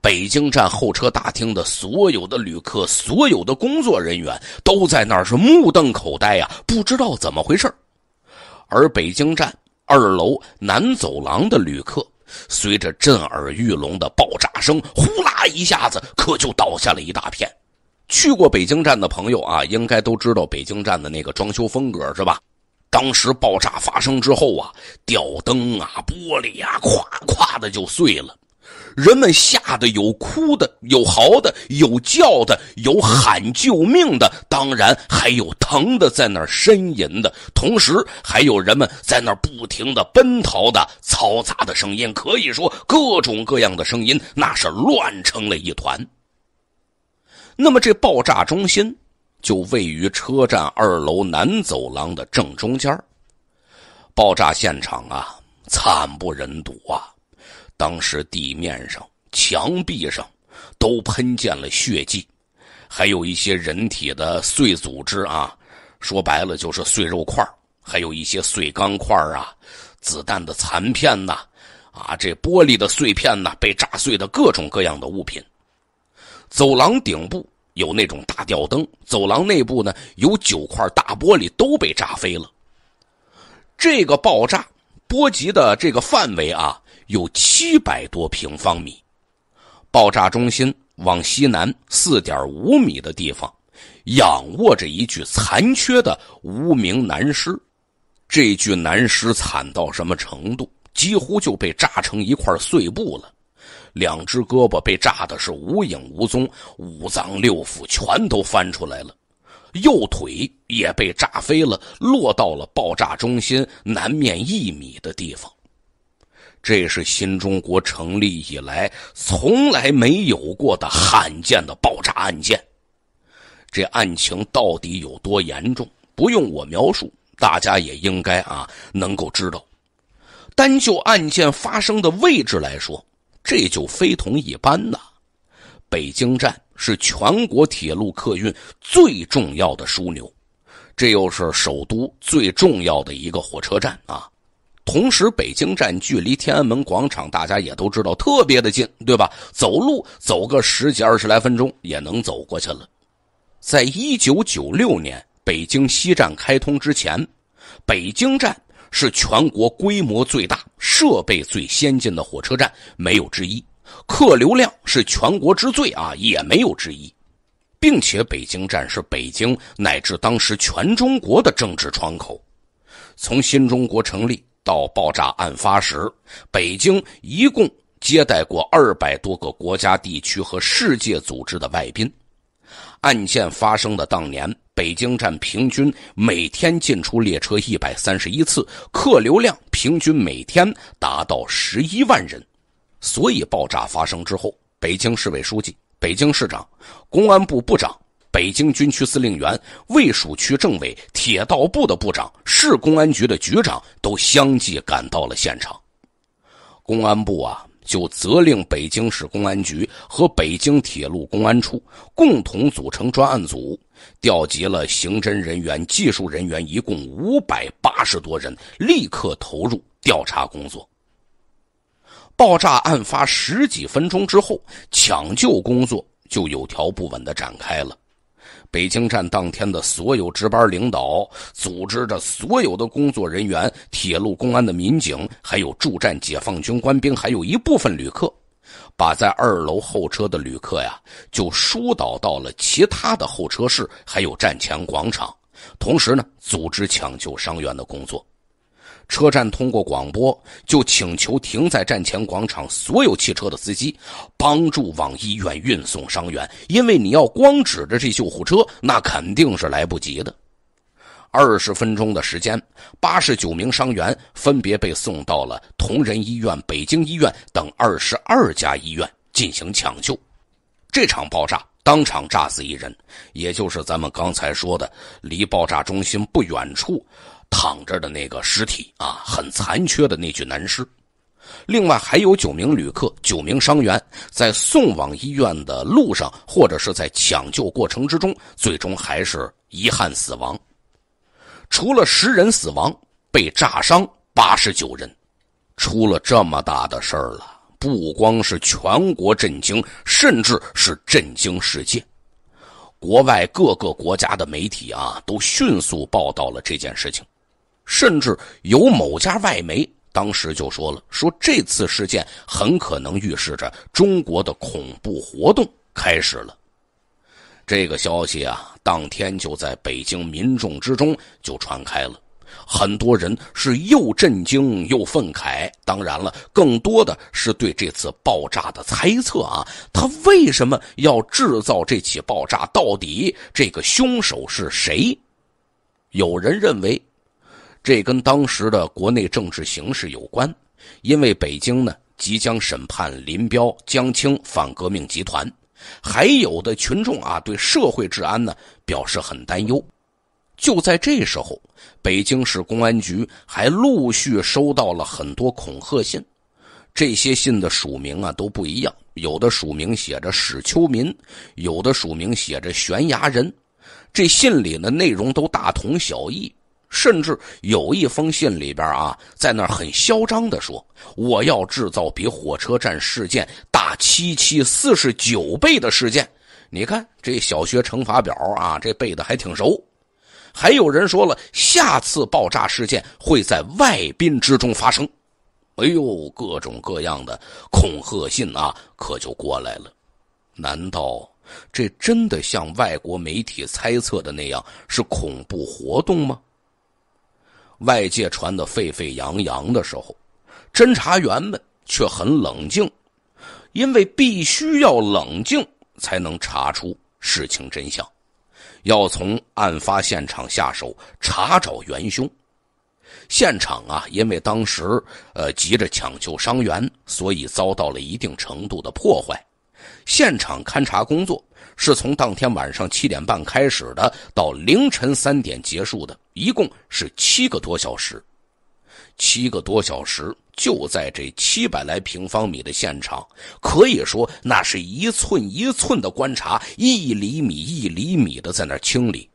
北京站候车大厅的所有的旅客、所有的工作人员都在那儿是目瞪口呆呀，不知道怎么回事而北京站二楼南走廊的旅客，随着震耳欲聋的爆炸声，呼啦一下子可就倒下了一大片。去过北京站的朋友啊，应该都知道北京站的那个装修风格是吧？当时爆炸发生之后啊，吊灯啊、玻璃啊，咵咵的就碎了。人们吓得有哭的，有嚎的，有叫的，有喊救命的，当然还有疼的在那儿呻吟的。同时，还有人们在那儿不停的奔逃的嘈杂的声音，可以说各种各样的声音，那是乱成了一团。那么，这爆炸中心就位于车站二楼南走廊的正中间爆炸现场啊，惨不忍睹啊！当时地面上、墙壁上都喷溅了血迹，还有一些人体的碎组织啊，说白了就是碎肉块还有一些碎钢块啊，子弹的残片呐，啊，这玻璃的碎片呐，被炸碎的各种各样的物品。走廊顶部有那种大吊灯，走廊内部呢有九块大玻璃都被炸飞了。这个爆炸波及的这个范围啊有七百多平方米，爆炸中心往西南四点五米的地方，仰卧着一具残缺的无名男尸，这具男尸惨到什么程度，几乎就被炸成一块碎布了。两只胳膊被炸的是无影无踪，五脏六腑全都翻出来了，右腿也被炸飞了，落到了爆炸中心南面一米的地方。这是新中国成立以来从来没有过的罕见的爆炸案件。这案情到底有多严重？不用我描述，大家也应该啊能够知道。单就案件发生的位置来说。这就非同一般呐！北京站是全国铁路客运最重要的枢纽，这又是首都最重要的一个火车站啊。同时，北京站距离天安门广场，大家也都知道，特别的近，对吧？走路走个十几二十来分钟也能走过去了。在一九九六年北京西站开通之前，北京站。是全国规模最大、设备最先进的火车站，没有之一。客流量是全国之最啊，也没有之一。并且，北京站是北京乃至当时全中国的政治窗口。从新中国成立到爆炸案发时，北京一共接待过二百多个国家、地区和世界组织的外宾。案件发生的当年。北京站平均每天进出列车一百三十一次，客流量平均每天达到十一万人。所以爆炸发生之后，北京市委书记、北京市长、公安部部长、北京军区司令员、卫戍区政委、铁道部的部长、市公安局的局长都相继赶到了现场。公安部啊。就责令北京市公安局和北京铁路公安处共同组成专案组，调集了刑侦人员、技术人员，一共五百八十多人，立刻投入调查工作。爆炸案发十几分钟之后，抢救工作就有条不紊的展开了。北京站当天的所有值班领导组织着所有的工作人员、铁路公安的民警，还有驻站解放军官兵，还有一部分旅客，把在二楼候车的旅客呀，就疏导到了其他的候车室，还有站前广场，同时呢，组织抢救伤员的工作。车站通过广播，就请求停在站前广场所有汽车的司机，帮助往医院运送伤员。因为你要光指着这救护车，那肯定是来不及的。二十分钟的时间，八十九名伤员分别被送到了同仁医院、北京医院等二十二家医院进行抢救。这场爆炸当场炸死一人，也就是咱们刚才说的，离爆炸中心不远处。躺着的那个尸体啊，很残缺的那具男尸，另外还有九名旅客、九名伤员在送往医院的路上，或者是在抢救过程之中，最终还是遗憾死亡。除了十人死亡、被炸伤八十九人，出了这么大的事儿了，不光是全国震惊，甚至是震惊世界。国外各个国家的媒体啊，都迅速报道了这件事情。甚至有某家外媒当时就说了：“说这次事件很可能预示着中国的恐怖活动开始了。”这个消息啊，当天就在北京民众之中就传开了，很多人是又震惊又愤慨。当然了，更多的是对这次爆炸的猜测啊，他为什么要制造这起爆炸？到底这个凶手是谁？有人认为。这跟当时的国内政治形势有关，因为北京呢即将审判林彪、江青反革命集团，还有的群众啊对社会治安呢表示很担忧。就在这时候，北京市公安局还陆续收到了很多恐吓信，这些信的署名啊都不一样，有的署名写着史秋民，有的署名写着悬崖人，这信里呢内容都大同小异。甚至有一封信里边啊，在那很嚣张的说：“我要制造比火车站事件大七七四十九倍的事件。”你看这小学乘法表啊，这背的还挺熟。还有人说了，下次爆炸事件会在外宾之中发生。哎呦，各种各样的恐吓信啊，可就过来了。难道这真的像外国媒体猜测的那样，是恐怖活动吗？外界传得沸沸扬扬的时候，侦查员们却很冷静，因为必须要冷静才能查出事情真相，要从案发现场下手查找元凶。现场啊，因为当时呃急着抢救伤员，所以遭到了一定程度的破坏。现场勘查工作。是从当天晚上七点半开始的，到凌晨三点结束的，一共是七个多小时。七个多小时，就在这七百来平方米的现场，可以说那是一寸一寸的观察，一厘米一厘米的在那清理。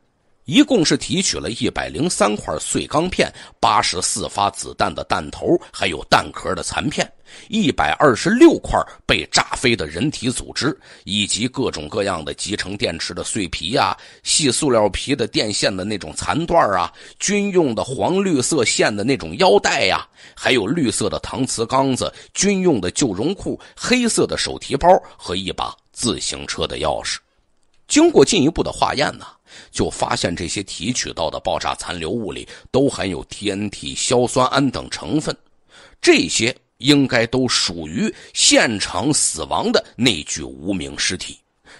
一共是提取了一百零三块碎钢片、八十四发子弹的弹头，还有弹壳的残片。一百二十六块被炸飞的人体组织，以及各种各样的集成电池的碎皮啊、细塑料皮的电线的那种残段啊、军用的黄绿色线的那种腰带呀，还有绿色的搪瓷缸子、军用的旧绒裤、黑色的手提包和一把自行车的钥匙。经过进一步的化验呢，就发现这些提取到的爆炸残留物里都含有 TNT、硝酸铵等成分，这些。应该都属于现场死亡的那具无名尸体。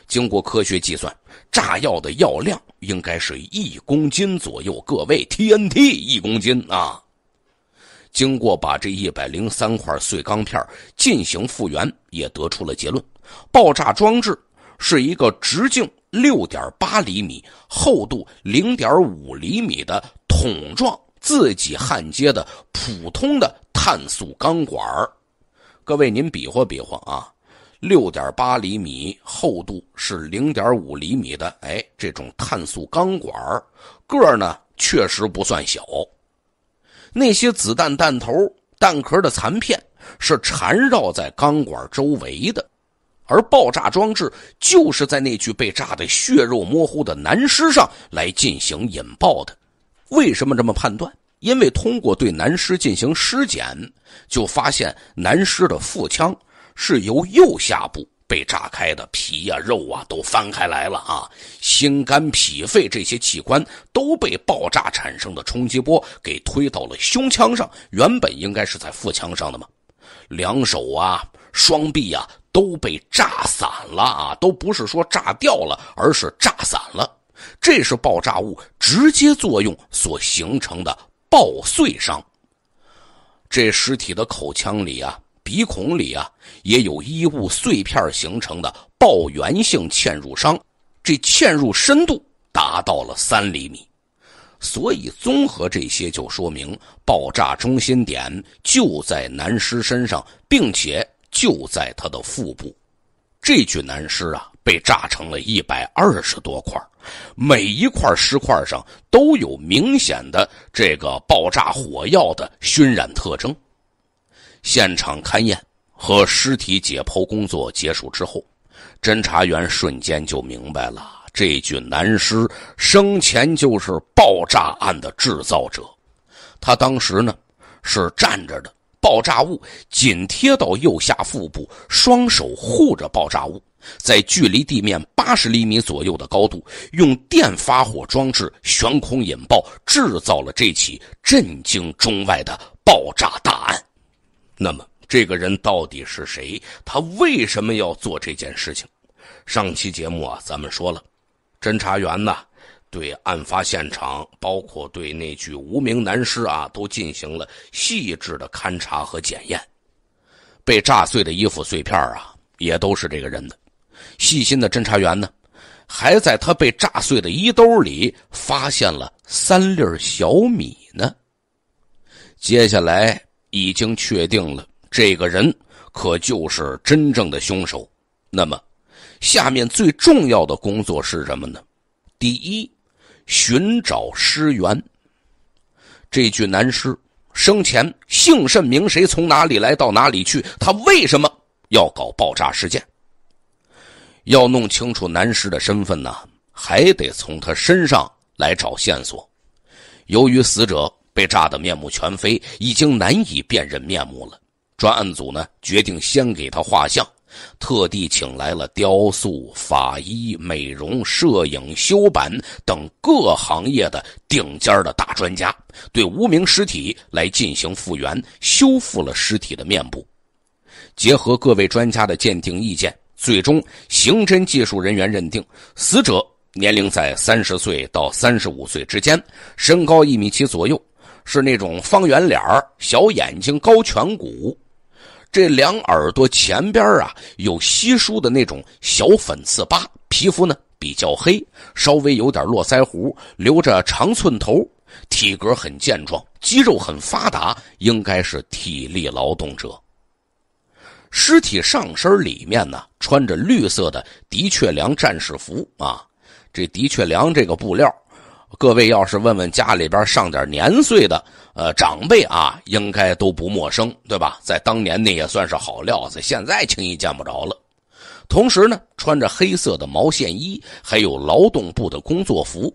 经过科学计算，炸药的药量应该是一公斤左右，各位 TNT 一公斤啊。经过把这一百零三块碎钢片进行复原，也得出了结论：爆炸装置是一个直径六点八厘米、厚度零点五厘米的桶状。自己焊接的普通的碳素钢管儿，各位您比划比划啊，六点八厘米厚度是零点五厘米的，哎，这种碳素钢管儿个儿呢确实不算小。那些子弹弹头、弹壳的残片是缠绕在钢管周围的，而爆炸装置就是在那具被炸得血肉模糊的男尸上来进行引爆的。为什么这么判断？因为通过对男尸进行尸检，就发现男尸的腹腔是由右下部被炸开的，皮呀、肉啊都翻开来了啊，心、肝、脾、肺这些器官都被爆炸产生的冲击波给推到了胸腔上，原本应该是在腹腔上的嘛。两手啊、双臂啊都被炸散了啊，都不是说炸掉了，而是炸散了。这是爆炸物直接作用所形成的爆碎伤。这尸体的口腔里啊、鼻孔里啊，也有衣物碎片形成的爆圆性嵌入伤，这嵌入深度达到了三厘米。所以，综合这些，就说明爆炸中心点就在男尸身上，并且就在他的腹部。这具男尸啊。被炸成了一百二十多块，每一块尸块上都有明显的这个爆炸火药的熏染特征。现场勘验和尸体解剖工作结束之后，侦查员瞬间就明白了，这具男尸生前就是爆炸案的制造者。他当时呢是站着的，爆炸物紧贴到右下腹部，双手护着爆炸物。在距离地面八十厘米左右的高度，用电发火装置悬空引爆，制造了这起震惊中外的爆炸大案。那么，这个人到底是谁？他为什么要做这件事情？上期节目啊，咱们说了，侦查员呢，对案发现场，包括对那具无名男尸啊，都进行了细致的勘查和检验。被炸碎的衣服碎片啊，也都是这个人的。细心的侦查员呢，还在他被炸碎的衣兜里发现了三粒小米呢。接下来已经确定了这个人可就是真正的凶手。那么，下面最重要的工作是什么呢？第一，寻找尸源。这具男尸生前姓甚名谁，从哪里来到哪里去？他为什么要搞爆炸事件？要弄清楚男尸的身份呢，还得从他身上来找线索。由于死者被炸得面目全非，已经难以辨认面目了。专案组呢决定先给他画像，特地请来了雕塑、法医、美容、摄影、修版等各行业的顶尖的大专家，对无名尸体来进行复原修复了尸体的面部，结合各位专家的鉴定意见。最终，刑侦技术人员认定，死者年龄在三十岁到三十五岁之间，身高一米七左右，是那种方圆脸儿、小眼睛、高颧骨，这两耳朵前边啊有稀疏的那种小粉刺疤，皮肤呢比较黑，稍微有点络腮胡，留着长寸头，体格很健壮，肌肉很发达，应该是体力劳动者。尸体上身里面呢，穿着绿色的的确良战士服啊，这的确良这个布料，各位要是问问家里边上点年岁的呃长辈啊，应该都不陌生，对吧？在当年那也算是好料子，现在轻易见不着了。同时呢，穿着黑色的毛线衣，还有劳动部的工作服。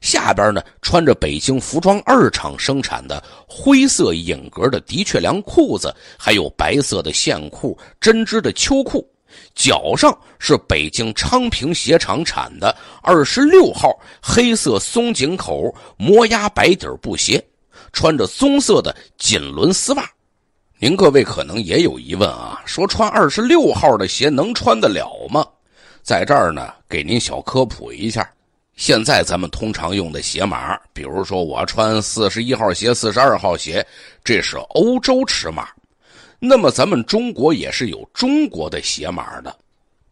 下边呢，穿着北京服装二厂生产的灰色影格的的确良裤子，还有白色的线裤、针织的秋裤，脚上是北京昌平鞋厂产的二十六号黑色松紧口磨压白底布鞋，穿着棕色的锦纶丝袜。您各位可能也有疑问啊，说穿二十六号的鞋能穿得了吗？在这儿呢，给您小科普一下。现在咱们通常用的鞋码，比如说我穿四十一号鞋、四十二号鞋，这是欧洲尺码。那么咱们中国也是有中国的鞋码的，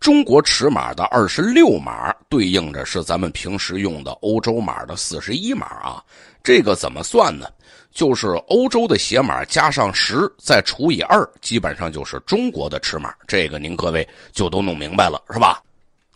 中国尺码的二十六码对应着是咱们平时用的欧洲码的四十一码啊。这个怎么算呢？就是欧洲的鞋码加上十再除以二，基本上就是中国的尺码。这个您各位就都弄明白了，是吧？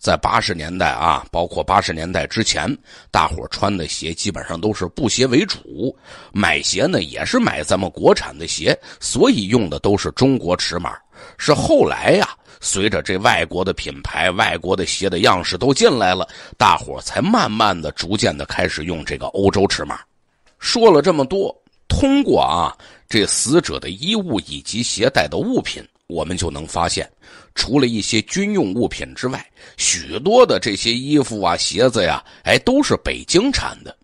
在八十年代啊，包括八十年代之前，大伙穿的鞋基本上都是布鞋为主，买鞋呢也是买咱们国产的鞋，所以用的都是中国尺码。是后来呀，随着这外国的品牌、外国的鞋的样式都进来了，大伙才慢慢的、逐渐的开始用这个欧洲尺码。说了这么多，通过啊这死者的衣物以及携带的物品，我们就能发现。除了一些军用物品之外，许多的这些衣服啊、鞋子呀，哎，都是北京产的。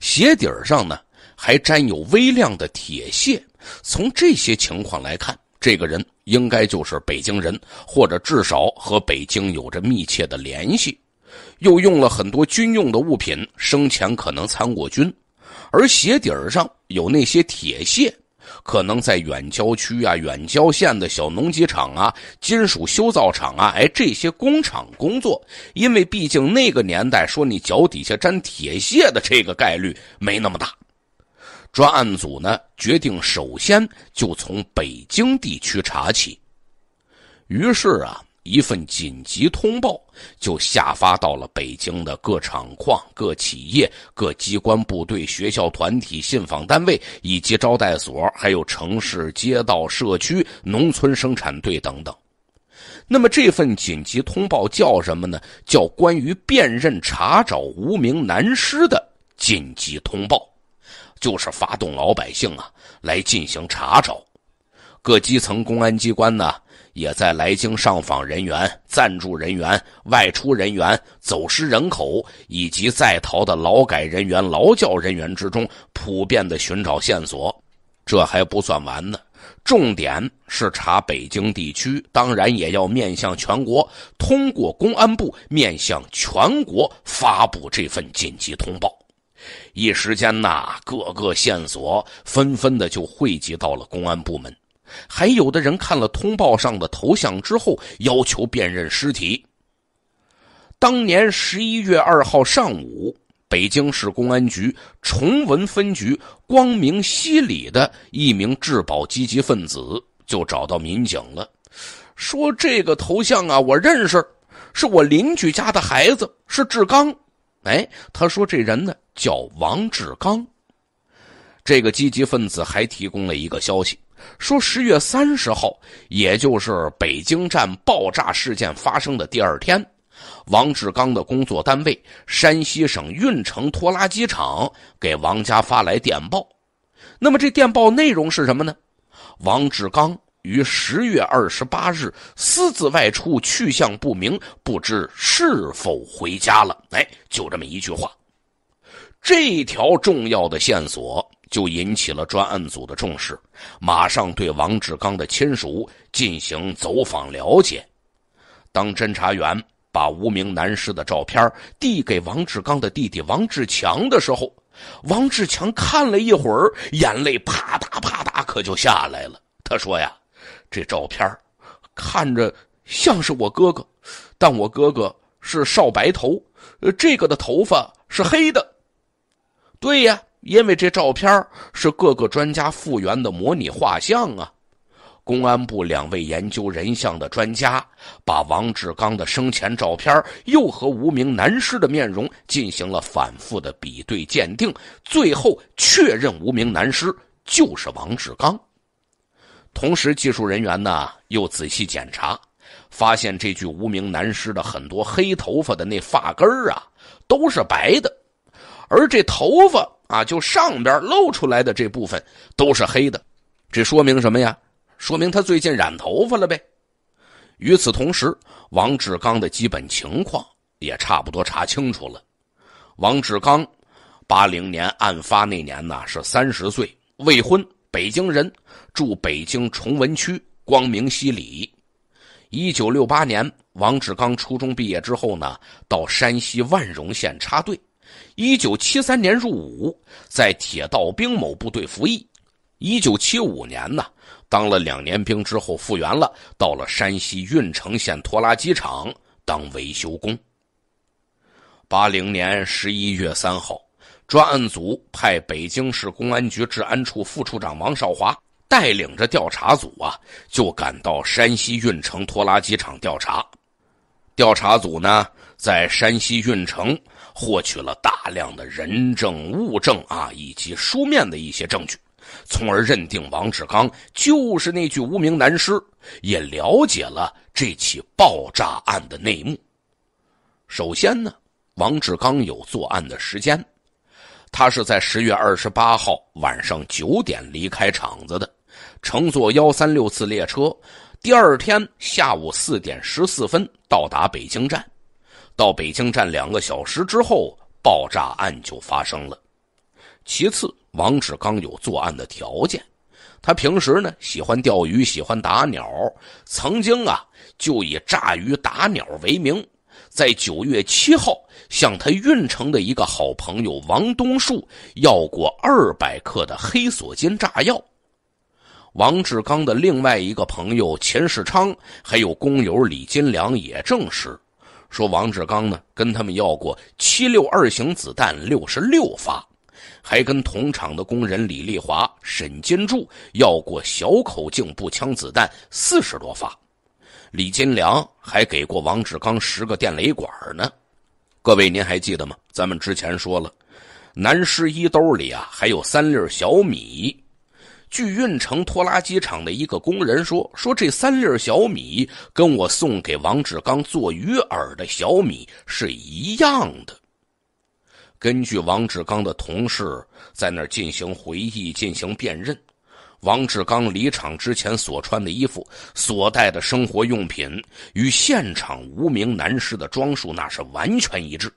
鞋底儿上呢还沾有微量的铁屑。从这些情况来看，这个人应该就是北京人，或者至少和北京有着密切的联系。又用了很多军用的物品，生前可能参过军，而鞋底儿上有那些铁屑。可能在远郊区啊、远郊县的小农机厂啊、金属修造厂啊，哎，这些工厂工作，因为毕竟那个年代，说你脚底下沾铁屑的这个概率没那么大。专案组呢，决定首先就从北京地区查起。于是啊。一份紧急通报就下发到了北京的各厂矿、各企业、各机关部队、学校、团体、信访单位，以及招待所，还有城市街道、社区、农村生产队等等。那么这份紧急通报叫什么呢？叫《关于辨认查找无名男尸的紧急通报》，就是发动老百姓啊来进行查找。各基层公安机关呢？也在来京上访人员、赞助人员、外出人员、走失人口以及在逃的劳改人员、劳教人员之中普遍的寻找线索，这还不算完呢。重点是查北京地区，当然也要面向全国，通过公安部面向全国发布这份紧急通报。一时间呐，各个线索纷纷的就汇集到了公安部门。还有的人看了通报上的头像之后，要求辨认尸体。当年十一月二号上午，北京市公安局崇文分局光明西里的一名治保积极分子就找到民警了，说：“这个头像啊，我认识，是我邻居家的孩子，是志刚。”哎，他说这人呢叫王志刚。这个积极分子还提供了一个消息。说十月三十号，也就是北京站爆炸事件发生的第二天，王志刚的工作单位山西省运城拖拉机厂给王家发来电报。那么这电报内容是什么呢？王志刚于十月二十八日私自外出，去向不明，不知是否回家了。哎，就这么一句话，这条重要的线索。就引起了专案组的重视，马上对王志刚的亲属进行走访了解。当侦查员把无名男尸的照片递给王志刚的弟弟王志强的时候，王志强看了一会儿，眼泪啪嗒啪嗒可就下来了。他说：“呀，这照片看着像是我哥哥，但我哥哥是少白头，呃，这个的头发是黑的。对呀。”因为这照片是各个专家复原的模拟画像啊！公安部两位研究人像的专家把王志刚的生前照片又和无名男尸的面容进行了反复的比对鉴定，最后确认无名男尸就是王志刚。同时，技术人员呢又仔细检查，发现这具无名男尸的很多黑头发的那发根啊都是白的，而这头发。啊，就上边露出来的这部分都是黑的，这说明什么呀？说明他最近染头发了呗。与此同时，王志刚的基本情况也差不多查清楚了。王志刚，八零年案发那年呢是三十岁，未婚，北京人，住北京崇文区光明西里。一九六八年，王志刚初中毕业之后呢，到山西万荣县插队。一九七三年入伍，在铁道兵某部队服役。一九七五年呢，当了两年兵之后复员了，到了山西运城县拖拉机厂当维修工。八零年十一月三号，专案组派北京市公安局治安处副处长王少华带领着调查组啊，就赶到山西运城拖拉机厂调查。调查组呢，在山西运城。获取了大量的人证物证啊，以及书面的一些证据，从而认定王志刚就是那具无名男尸，也了解了这起爆炸案的内幕。首先呢，王志刚有作案的时间，他是在十月二十八号晚上九点离开厂子的，乘坐幺三六次列车，第二天下午四点十四分到达北京站。到北京站两个小时之后，爆炸案就发生了。其次，王志刚有作案的条件，他平时呢喜欢钓鱼，喜欢打鸟，曾经啊就以炸鱼打鸟为名，在九月七号向他运城的一个好朋友王东树要过二百克的黑索金炸药。王志刚的另外一个朋友钱世昌，还有工友李金良也证实。说王志刚呢，跟他们要过七六二型子弹六十六发，还跟同厂的工人李丽华、沈金柱要过小口径步枪子弹四十多发，李金良还给过王志刚十个电雷管呢。各位您还记得吗？咱们之前说了，南师一兜里啊还有三粒小米。据运城拖拉机厂的一个工人说：“说这三粒小米跟我送给王志刚做鱼饵的小米是一样的。”根据王志刚的同事在那儿进行回忆、进行辨认，王志刚离场之前所穿的衣服、所带的生活用品与现场无名男尸的装束那是完全一致。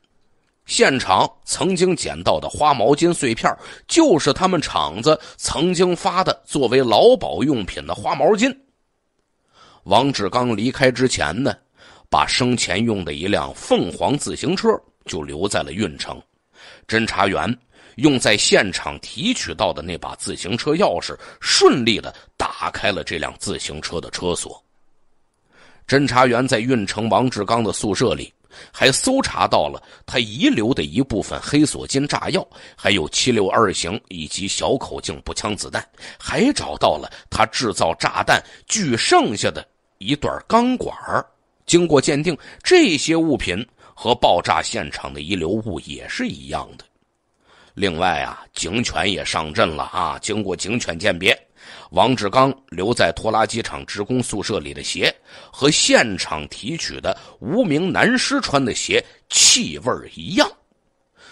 现场曾经捡到的花毛巾碎片，就是他们厂子曾经发的作为劳保用品的花毛巾。王志刚离开之前呢，把生前用的一辆凤凰自行车就留在了运城。侦查员用在现场提取到的那把自行车钥匙，顺利的打开了这辆自行车的车锁。侦查员在运城王志刚的宿舍里。还搜查到了他遗留的一部分黑索金炸药，还有762型以及小口径步枪子弹，还找到了他制造炸弹具剩下的一段钢管经过鉴定，这些物品和爆炸现场的遗留物也是一样的。另外啊，警犬也上阵了啊，经过警犬鉴别。王志刚留在拖拉机厂职工宿舍里的鞋，和现场提取的无名男尸穿的鞋气味一样。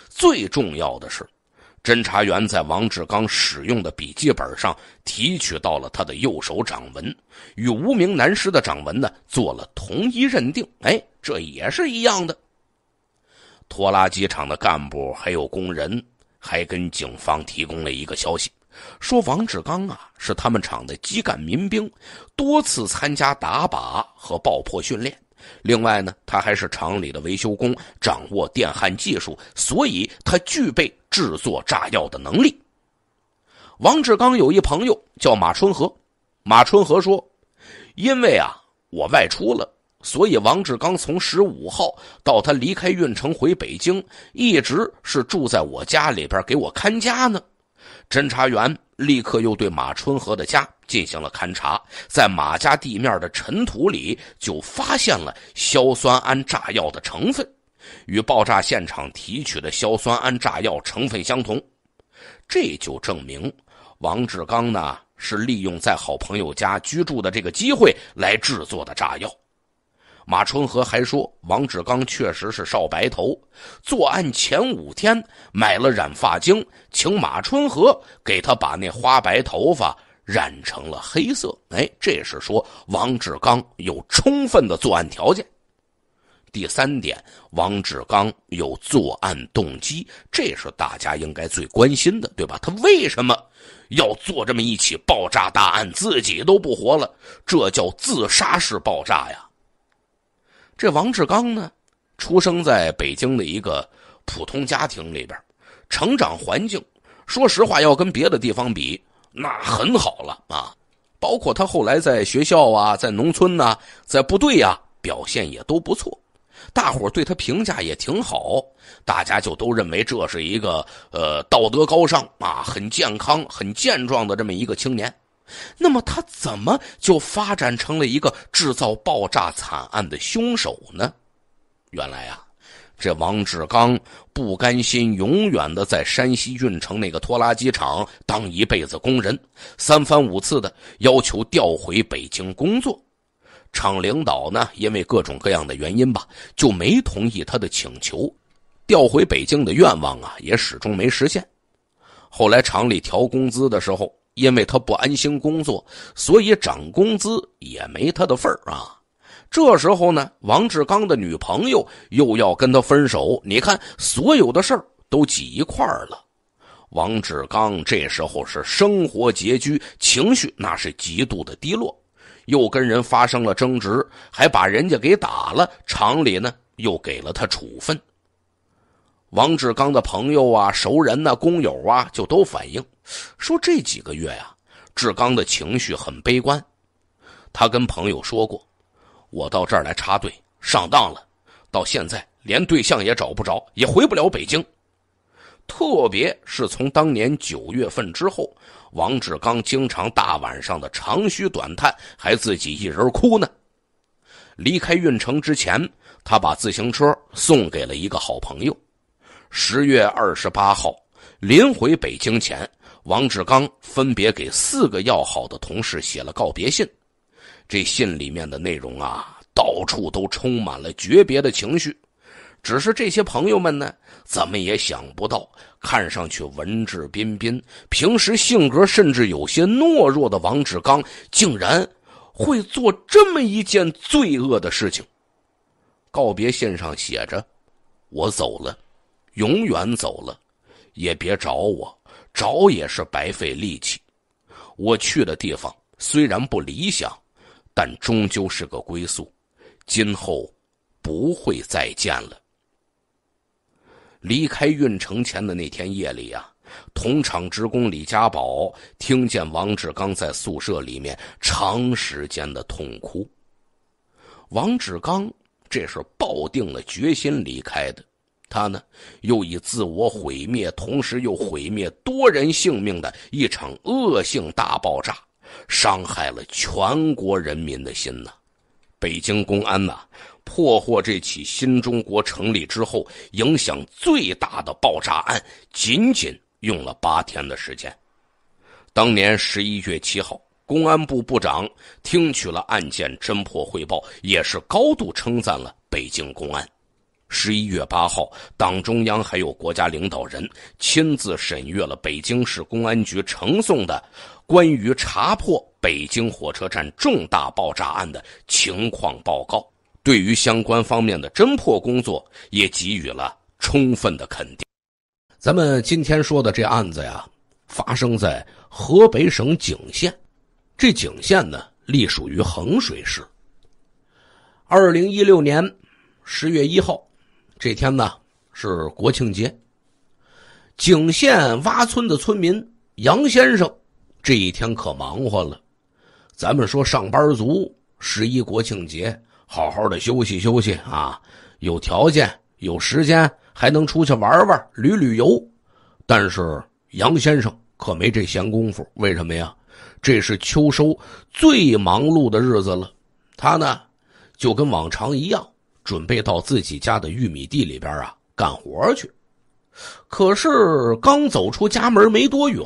最重要的是，侦查员在王志刚使用的笔记本上提取到了他的右手掌纹，与无名男尸的掌纹呢做了同一认定。哎，这也是一样的。拖拉机厂的干部还有工人还跟警方提供了一个消息。说王志刚啊，是他们厂的基干民兵，多次参加打靶和爆破训练。另外呢，他还是厂里的维修工，掌握电焊技术，所以他具备制作炸药的能力。王志刚有一朋友叫马春和，马春和说：“因为啊，我外出了，所以王志刚从十五号到他离开运城回北京，一直是住在我家里边给我看家呢。”侦查员立刻又对马春和的家进行了勘查，在马家地面的尘土里就发现了硝酸铵炸药的成分，与爆炸现场提取的硝酸铵炸药成分相同，这就证明王志刚呢是利用在好朋友家居住的这个机会来制作的炸药。马春和还说，王志刚确实是少白头，作案前五天买了染发精，请马春和给他把那花白头发染成了黑色。哎，这是说王志刚有充分的作案条件。第三点，王志刚有作案动机，这是大家应该最关心的，对吧？他为什么要做这么一起爆炸大案，自己都不活了？这叫自杀式爆炸呀！这王志刚呢，出生在北京的一个普通家庭里边，成长环境，说实话要跟别的地方比，那很好了啊。包括他后来在学校啊，在农村呐，在部队呀，表现也都不错，大伙对他评价也挺好，大家就都认为这是一个呃道德高尚啊、很健康、很健壮的这么一个青年。那么他怎么就发展成了一个制造爆炸惨案的凶手呢？原来啊，这王志刚不甘心永远的在山西运城那个拖拉机厂当一辈子工人，三番五次的要求调回北京工作。厂领导呢，因为各种各样的原因吧，就没同意他的请求，调回北京的愿望啊，也始终没实现。后来厂里调工资的时候。因为他不安心工作，所以涨工资也没他的份儿啊。这时候呢，王志刚的女朋友又要跟他分手，你看，所有的事儿都挤一块儿了。王志刚这时候是生活拮据，情绪那是极度的低落，又跟人发生了争执，还把人家给打了。厂里呢又给了他处分。王志刚的朋友啊、熟人呐、工友啊，就都反映。说这几个月呀，志刚的情绪很悲观。他跟朋友说过：“我到这儿来插队，上当了，到现在连对象也找不着，也回不了北京。”特别是从当年九月份之后，王志刚经常大晚上的长吁短叹，还自己一人哭呢。离开运城之前，他把自行车送给了一个好朋友。十月二十八号，临回北京前。王志刚分别给四个要好的同事写了告别信，这信里面的内容啊，到处都充满了诀别的情绪。只是这些朋友们呢，怎么也想不到，看上去文质彬彬、平时性格甚至有些懦弱的王志刚，竟然会做这么一件罪恶的事情。告别信上写着：“我走了，永远走了，也别找我。”找也是白费力气。我去的地方虽然不理想，但终究是个归宿。今后不会再见了。离开运城前的那天夜里啊，同厂职工李家宝听见王志刚在宿舍里面长时间的痛哭。王志刚这是抱定了决心离开的。他呢，又以自我毁灭，同时又毁灭多人性命的一场恶性大爆炸，伤害了全国人民的心呐。北京公安呐，破获这起新中国成立之后影响最大的爆炸案，仅仅用了八天的时间。当年十一月七号，公安部部长听取了案件侦破汇报，也是高度称赞了北京公安。十一月八号，党中央还有国家领导人亲自审阅了北京市公安局呈送的关于查破北京火车站重大爆炸案的情况报告，对于相关方面的侦破工作也给予了充分的肯定。咱们今天说的这案子呀，发生在河北省景县，这景县呢，隶属于衡水市。二零一六年十月一号。这天呢是国庆节。景县洼村的村民杨先生，这一天可忙活了。咱们说上班族十一国庆节好好的休息休息啊，有条件有时间还能出去玩玩、旅旅游。但是杨先生可没这闲工夫，为什么呀？这是秋收最忙碌的日子了。他呢就跟往常一样。准备到自己家的玉米地里边啊干活去，可是刚走出家门没多远，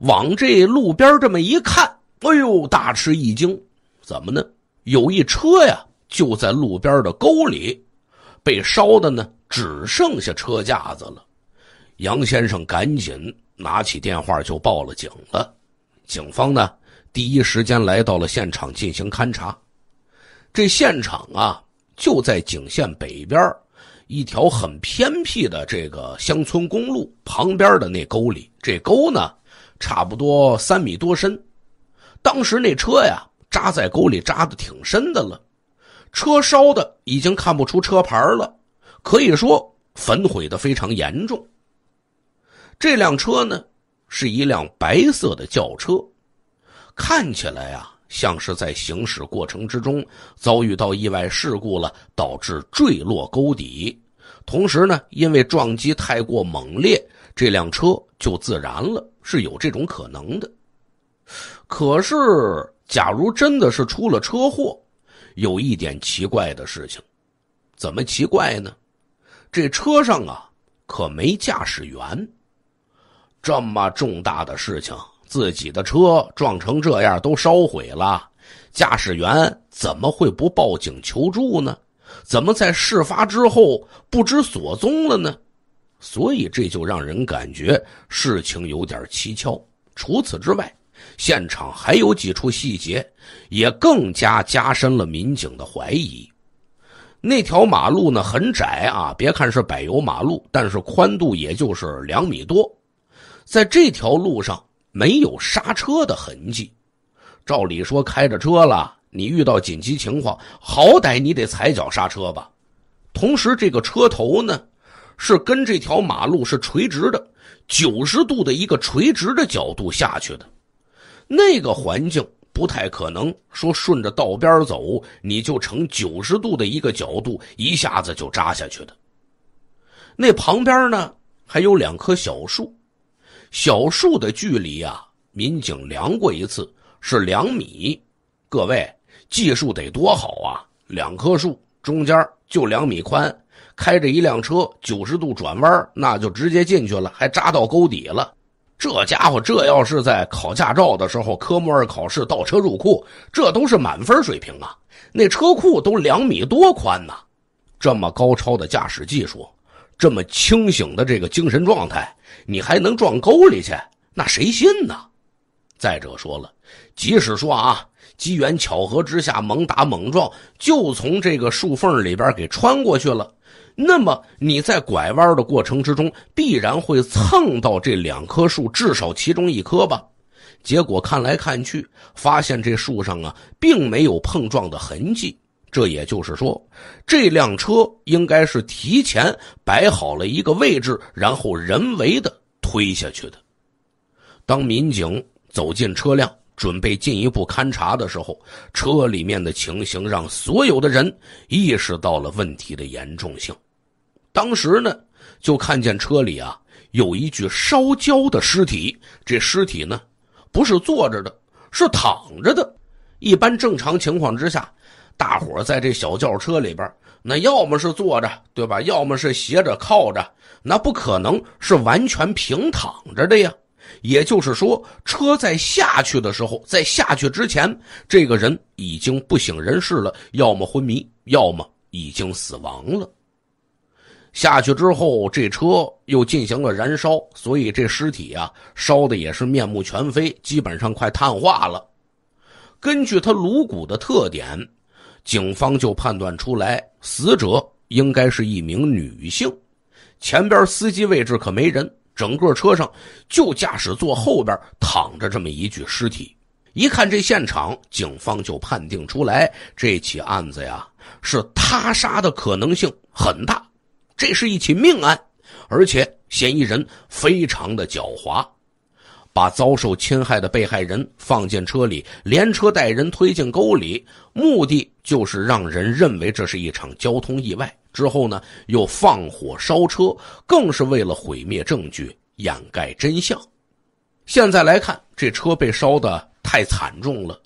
往这路边这么一看，哎呦，大吃一惊！怎么呢？有一车呀，就在路边的沟里，被烧的呢，只剩下车架子了。杨先生赶紧拿起电话就报了警了。警方呢，第一时间来到了现场进行勘查。这现场啊。就在景县北边，一条很偏僻的这个乡村公路旁边的那沟里，这沟呢，差不多三米多深。当时那车呀，扎在沟里扎的挺深的了，车烧的已经看不出车牌了，可以说焚毁的非常严重。这辆车呢，是一辆白色的轿车，看起来呀。像是在行驶过程之中遭遇到意外事故了，导致坠落沟底。同时呢，因为撞击太过猛烈，这辆车就自燃了，是有这种可能的。可是，假如真的是出了车祸，有一点奇怪的事情，怎么奇怪呢？这车上啊，可没驾驶员。这么重大的事情。自己的车撞成这样，都烧毁了，驾驶员怎么会不报警求助呢？怎么在事发之后不知所踪了呢？所以这就让人感觉事情有点蹊跷。除此之外，现场还有几处细节也更加加深了民警的怀疑。那条马路呢，很窄啊，别看是柏油马路，但是宽度也就是两米多，在这条路上。没有刹车的痕迹，照理说开着车了，你遇到紧急情况，好歹你得踩脚刹车吧。同时，这个车头呢，是跟这条马路是垂直的，九十度的一个垂直的角度下去的。那个环境不太可能说顺着道边走，你就成九十度的一个角度一下子就扎下去的。那旁边呢还有两棵小树。小树的距离啊，民警量过一次是两米。各位技术得多好啊！两棵树中间就两米宽，开着一辆车九十度转弯，那就直接进去了，还扎到沟底了。这家伙这要是在考驾照的时候，科目二考试倒车入库，这都是满分水平啊！那车库都两米多宽呢，这么高超的驾驶技术。这么清醒的这个精神状态，你还能撞沟里去？那谁信呢？再者说了，即使说啊，机缘巧合之下猛打猛撞，就从这个树缝里边给穿过去了。那么你在拐弯的过程之中，必然会蹭到这两棵树，至少其中一棵吧。结果看来看去，发现这树上啊，并没有碰撞的痕迹。这也就是说，这辆车应该是提前摆好了一个位置，然后人为的推下去的。当民警走进车辆，准备进一步勘查的时候，车里面的情形让所有的人意识到了问题的严重性。当时呢，就看见车里啊有一具烧焦的尸体，这尸体呢不是坐着的，是躺着的。一般正常情况之下。大伙在这小轿车里边，那要么是坐着，对吧？要么是斜着靠着，那不可能是完全平躺着的呀。也就是说，车在下去的时候，在下去之前，这个人已经不省人事了，要么昏迷，要么已经死亡了。下去之后，这车又进行了燃烧，所以这尸体啊，烧的也是面目全非，基本上快碳化了。根据他颅骨的特点。警方就判断出来，死者应该是一名女性。前边司机位置可没人，整个车上就驾驶座后边躺着这么一具尸体。一看这现场，警方就判定出来，这起案子呀是他杀的可能性很大。这是一起命案，而且嫌疑人非常的狡猾。把遭受侵害的被害人放进车里，连车带人推进沟里，目的就是让人认为这是一场交通意外。之后呢，又放火烧车，更是为了毁灭证据、掩盖真相。现在来看，这车被烧的太惨重了，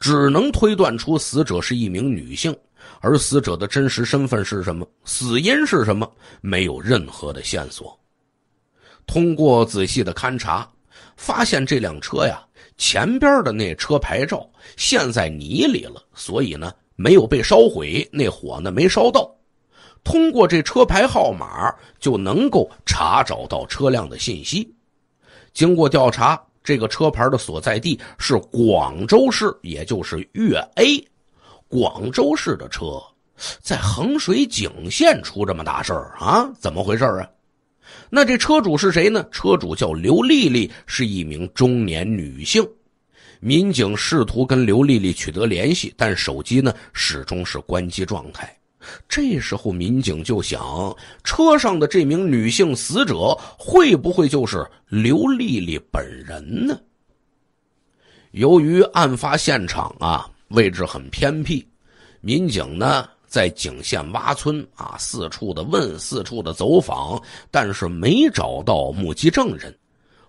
只能推断出死者是一名女性。而死者的真实身份是什么，死因是什么，没有任何的线索。通过仔细的勘查。发现这辆车呀，前边的那车牌照陷在泥里了，所以呢没有被烧毁，那火呢没烧到。通过这车牌号码就能够查找到车辆的信息。经过调查，这个车牌的所在地是广州市，也就是粤 A，广州市的车在衡水景县出这么大事儿啊？怎么回事啊？那这车主是谁呢？车主叫刘丽丽，是一名中年女性。民警试图跟刘丽丽取得联系，但手机呢始终是关机状态。这时候民警就想，车上的这名女性死者会不会就是刘丽丽本人呢？由于案发现场啊位置很偏僻，民警呢。在景县洼村啊，四处的问，四处的走访，但是没找到目击证人。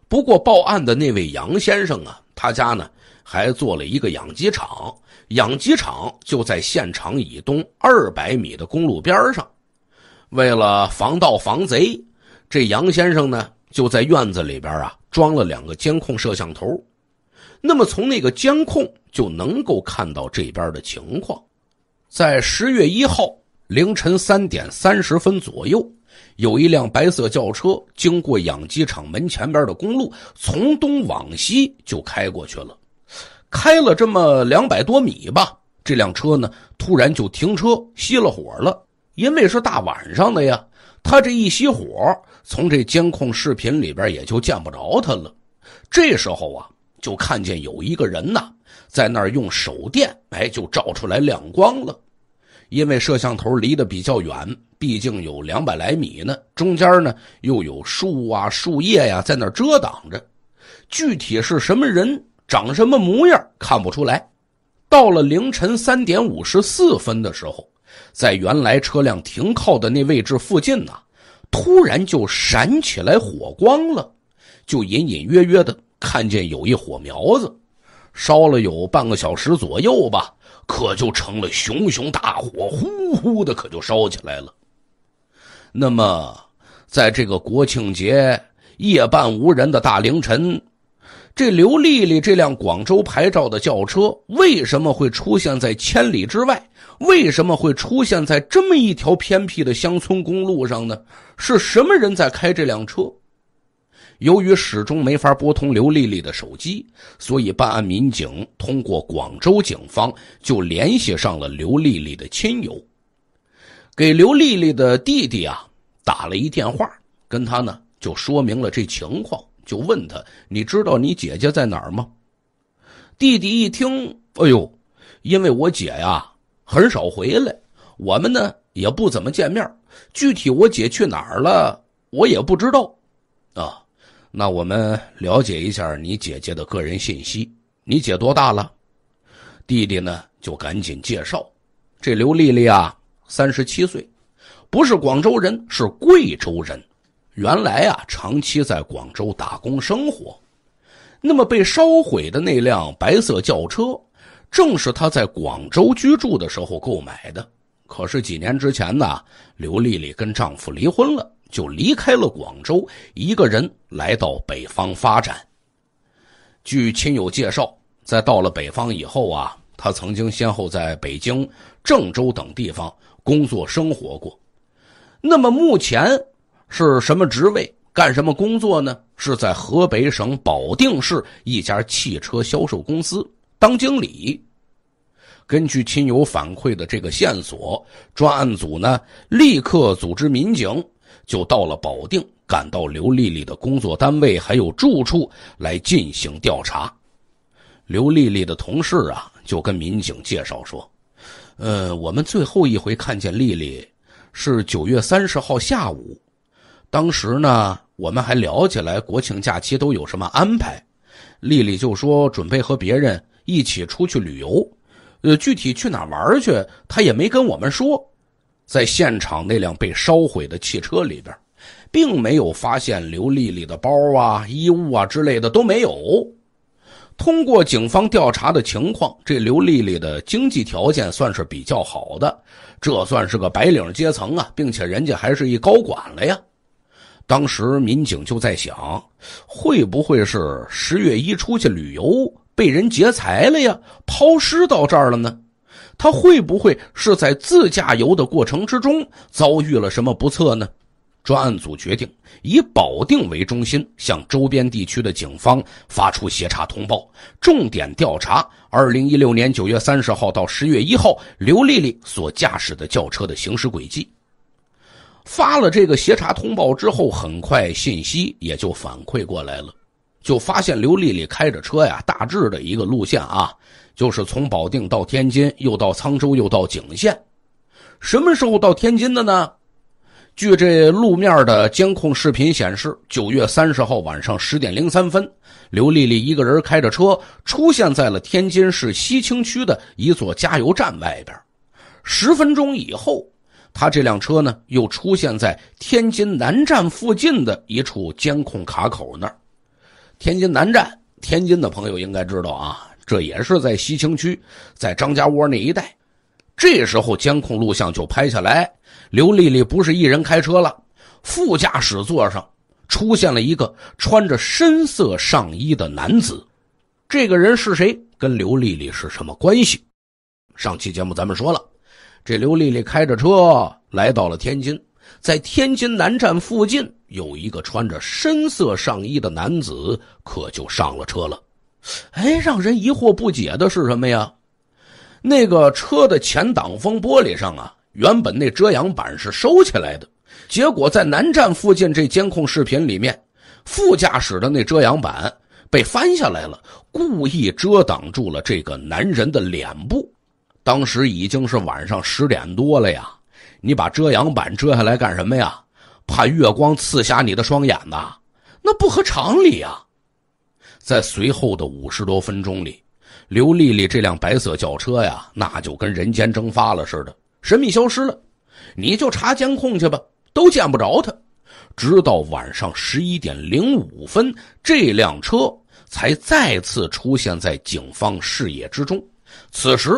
不过报案的那位杨先生啊，他家呢还做了一个养鸡场，养鸡场就在现场以东二百米的公路边上。为了防盗防贼，这杨先生呢就在院子里边啊装了两个监控摄像头，那么从那个监控就能够看到这边的情况。在十月一号凌晨三点三十分左右，有一辆白色轿车经过养鸡场门前边的公路，从东往西就开过去了，开了这么两百多米吧。这辆车呢，突然就停车熄了火了，因为是大晚上的呀，他这一熄火，从这监控视频里边也就见不着他了。这时候啊，就看见有一个人呐。在那儿用手电，哎，就照出来亮光了，因为摄像头离得比较远，毕竟有两百来米呢，中间呢又有树啊、树叶呀在那儿遮挡着，具体是什么人、长什么模样看不出来。到了凌晨三点五十四分的时候，在原来车辆停靠的那位置附近呢，突然就闪起来火光了，就隐隐约约的看见有一火苗子。烧了有半个小时左右吧，可就成了熊熊大火，呼呼的可就烧起来了。那么，在这个国庆节夜半无人的大凌晨，这刘丽丽这辆广州牌照的轿车为什么会出现在千里之外？为什么会出现在这么一条偏僻的乡村公路上呢？是什么人在开这辆车？由于始终没法拨通刘丽丽的手机，所以办案民警通过广州警方就联系上了刘丽丽的亲友，给刘丽丽的弟弟啊打了一电话，跟他呢就说明了这情况，就问他你知道你姐姐在哪儿吗？弟弟一听，哎呦，因为我姐呀很少回来，我们呢也不怎么见面，具体我姐去哪儿了我也不知道，啊。那我们了解一下你姐姐的个人信息。你姐多大了？弟弟呢？就赶紧介绍。这刘丽丽啊，三十七岁，不是广州人，是贵州人。原来啊，长期在广州打工生活。那么被烧毁的那辆白色轿车，正是她在广州居住的时候购买的。可是几年之前呢，刘丽丽跟丈夫离婚了。就离开了广州，一个人来到北方发展。据亲友介绍，在到了北方以后啊，他曾经先后在北京、郑州等地方工作生活过。那么目前是什么职位、干什么工作呢？是在河北省保定市一家汽车销售公司当经理。根据亲友反馈的这个线索，专案组呢立刻组织民警。就到了保定，赶到刘丽丽的工作单位还有住处来进行调查。刘丽丽的同事啊，就跟民警介绍说：“呃，我们最后一回看见丽丽是九月三十号下午，当时呢，我们还聊起来国庆假期都有什么安排。丽丽就说准备和别人一起出去旅游，呃，具体去哪玩去，她也没跟我们说。”在现场那辆被烧毁的汽车里边，并没有发现刘丽丽的包啊、衣物啊之类的都没有。通过警方调查的情况，这刘丽丽的经济条件算是比较好的，这算是个白领阶层啊，并且人家还是一高管了呀。当时民警就在想，会不会是十月一出去旅游被人劫财了呀，抛尸到这儿了呢？他会不会是在自驾游的过程之中遭遇了什么不测呢？专案组决定以保定为中心，向周边地区的警方发出协查通报，重点调查二零一六年九月三十号到十月一号刘丽丽所驾驶的轿车的行驶轨迹。发了这个协查通报之后，很快信息也就反馈过来了。就发现刘丽丽开着车呀，大致的一个路线啊，就是从保定到天津，又到沧州，又到景县。什么时候到天津的呢？据这路面的监控视频显示，九月三十号晚上十点零三分，刘丽丽一个人开着车出现在了天津市西青区的一座加油站外边。十分钟以后，她这辆车呢又出现在天津南站附近的一处监控卡口那儿。天津南站，天津的朋友应该知道啊，这也是在西青区，在张家窝那一带。这时候监控录像就拍下来，刘丽丽不是一人开车了，副驾驶座上出现了一个穿着深色上衣的男子。这个人是谁？跟刘丽丽是什么关系？上期节目咱们说了，这刘丽丽开着车来到了天津。在天津南站附近，有一个穿着深色上衣的男子，可就上了车了。哎，让人疑惑不解的是什么呀？那个车的前挡风玻璃上啊，原本那遮阳板是收起来的，结果在南站附近这监控视频里面，副驾驶的那遮阳板被翻下来了，故意遮挡住了这个男人的脸部。当时已经是晚上十点多了呀。你把遮阳板遮下来干什么呀？怕月光刺瞎你的双眼呐？那不合常理啊！在随后的五十多分钟里，刘丽丽这辆白色轿车呀，那就跟人间蒸发了似的，神秘消失了。你就查监控去吧，都见不着她。直到晚上十一点零五分，这辆车才再次出现在警方视野之中。此时。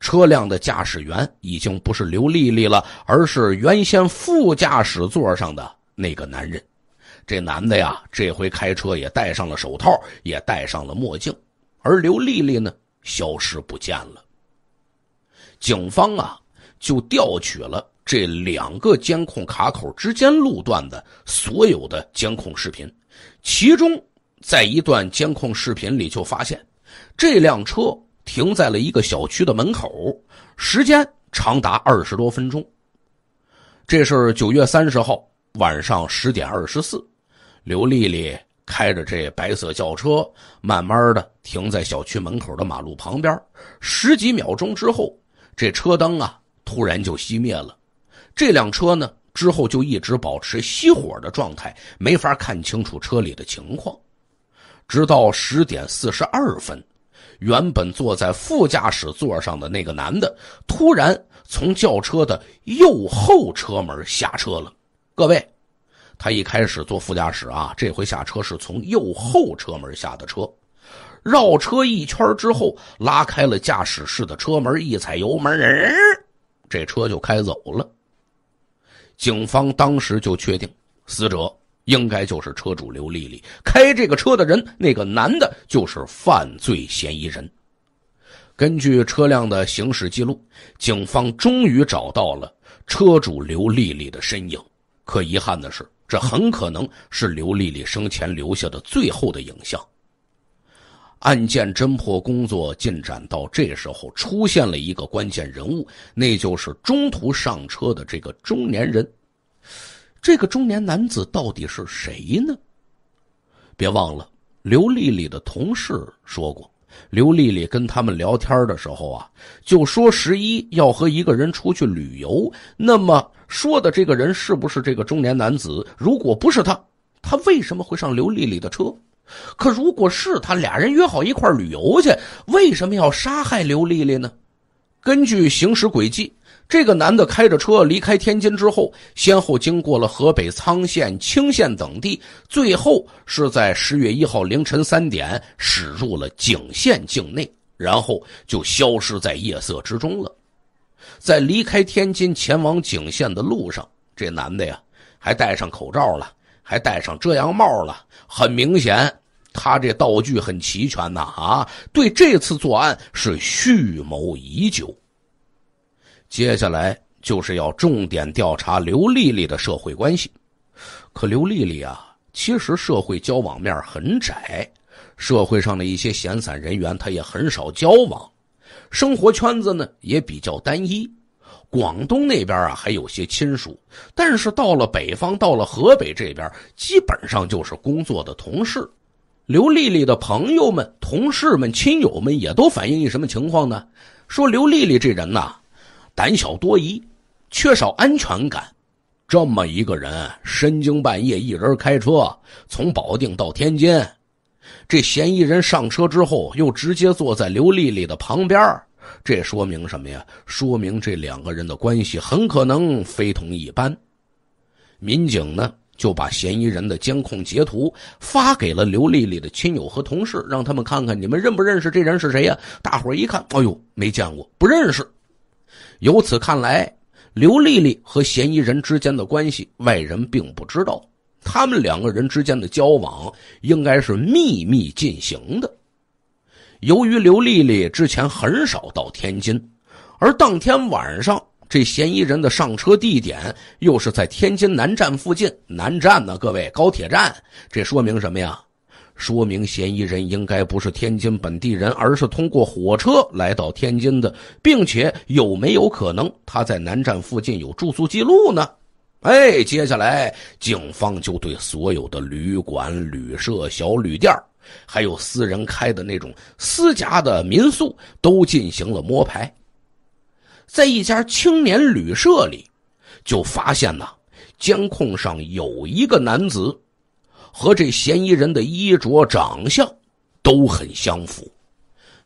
车辆的驾驶员已经不是刘丽丽了，而是原先副驾驶座上的那个男人。这男的呀，这回开车也戴上了手套，也戴上了墨镜，而刘丽丽呢，消失不见了。警方啊，就调取了这两个监控卡口之间路段的所有的监控视频，其中在一段监控视频里就发现，这辆车。停在了一个小区的门口，时间长达二十多分钟。这是九月三十号晚上十点二十四，刘丽丽开着这白色轿车，慢慢的停在小区门口的马路旁边。十几秒钟之后，这车灯啊突然就熄灭了，这辆车呢之后就一直保持熄火的状态，没法看清楚车里的情况，直到十点四十二分。原本坐在副驾驶座上的那个男的，突然从轿车的右后车门下车了。各位，他一开始坐副驾驶啊，这回下车是从右后车门下的车，绕车一圈之后，拉开了驾驶室的车门，一踩油门这车就开走了。警方当时就确定死者。应该就是车主刘丽丽开这个车的人，那个男的就是犯罪嫌疑人。根据车辆的行驶记录，警方终于找到了车主刘丽丽的身影。可遗憾的是，这很可能是刘丽丽生前留下的最后的影像。案件侦破工作进展到这时候，出现了一个关键人物，那就是中途上车的这个中年人。这个中年男子到底是谁呢？别忘了，刘丽丽的同事说过，刘丽丽跟他们聊天的时候啊，就说十一要和一个人出去旅游。那么说的这个人是不是这个中年男子？如果不是他，他为什么会上刘丽丽的车？可如果是他，俩人约好一块旅游去，为什么要杀害刘丽丽呢？根据行驶轨迹。这个男的开着车离开天津之后，先后经过了河北沧县、青县等地，最后是在十月一号凌晨三点驶入了景县境内，然后就消失在夜色之中了。在离开天津前往景县的路上，这男的呀还戴上口罩了，还戴上遮阳帽了。很明显，他这道具很齐全呐啊！对这次作案是蓄谋已久。接下来就是要重点调查刘丽丽的社会关系。可刘丽丽啊，其实社会交往面很窄，社会上的一些闲散人员她也很少交往，生活圈子呢也比较单一。广东那边啊还有些亲属，但是到了北方，到了河北这边，基本上就是工作的同事。刘丽丽的朋友们、同事们、亲友们也都反映一什么情况呢？说刘丽丽这人呐。胆小多疑，缺少安全感，这么一个人深更半夜一人开车从保定到天津，这嫌疑人上车之后又直接坐在刘丽丽的旁边，这说明什么呀？说明这两个人的关系很可能非同一般。民警呢就把嫌疑人的监控截图发给了刘丽丽的亲友和同事，让他们看看你们认不认识这人是谁呀？大伙一看，哎呦，没见过，不认识。由此看来，刘丽丽和嫌疑人之间的关系，外人并不知道。他们两个人之间的交往应该是秘密进行的。由于刘丽丽之前很少到天津，而当天晚上这嫌疑人的上车地点又是在天津南站附近，南站呢，各位高铁站，这说明什么呀？说明嫌疑人应该不是天津本地人，而是通过火车来到天津的，并且有没有可能他在南站附近有住宿记录呢？哎，接下来警方就对所有的旅馆、旅社、小旅店还有私人开的那种私家的民宿都进行了摸排，在一家青年旅社里，就发现呐，监控上有一个男子。和这嫌疑人的衣着长相都很相符，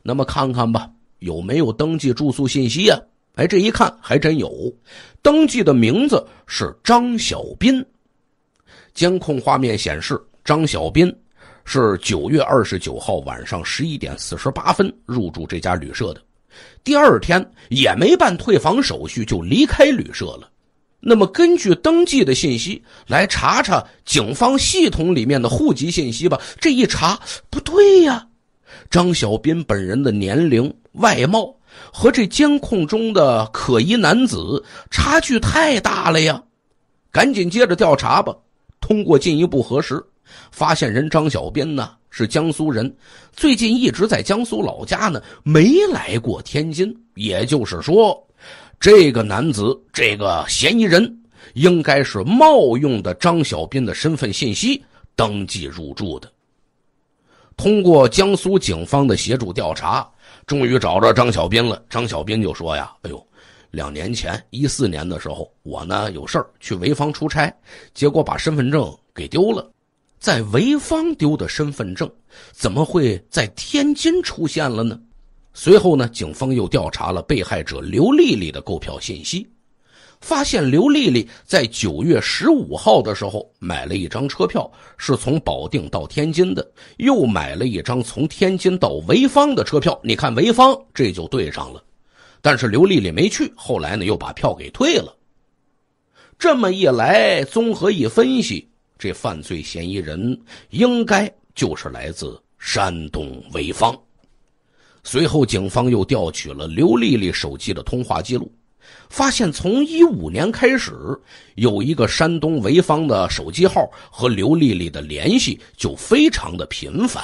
那么看看吧，有没有登记住宿信息啊？哎，这一看还真有，登记的名字是张小斌。监控画面显示，张小斌是九月二十九号晚上十一点四十八分入住这家旅社的，第二天也没办退房手续就离开旅社了。那么，根据登记的信息来查查警方系统里面的户籍信息吧。这一查，不对呀，张小斌本人的年龄、外貌和这监控中的可疑男子差距太大了呀！赶紧接着调查吧。通过进一步核实，发现人张小斌呢是江苏人，最近一直在江苏老家呢，没来过天津。也就是说。这个男子，这个嫌疑人，应该是冒用的张小斌的身份信息登记入住的。通过江苏警方的协助调查，终于找着张小斌了。张小斌就说：“呀，哎呦，两年前，一四年的时候，我呢有事儿去潍坊出差，结果把身份证给丢了，在潍坊丢的身份证，怎么会在天津出现了呢？”随后呢，警方又调查了被害者刘丽丽的购票信息，发现刘丽丽在九月十五号的时候买了一张车票，是从保定到天津的，又买了一张从天津到潍坊的车票。你看，潍坊这就对上了，但是刘丽丽没去，后来呢又把票给退了。这么一来，综合一分析，这犯罪嫌疑人应该就是来自山东潍坊。随后，警方又调取了刘丽丽手机的通话记录，发现从一五年开始，有一个山东潍坊的手机号和刘丽丽的联系就非常的频繁，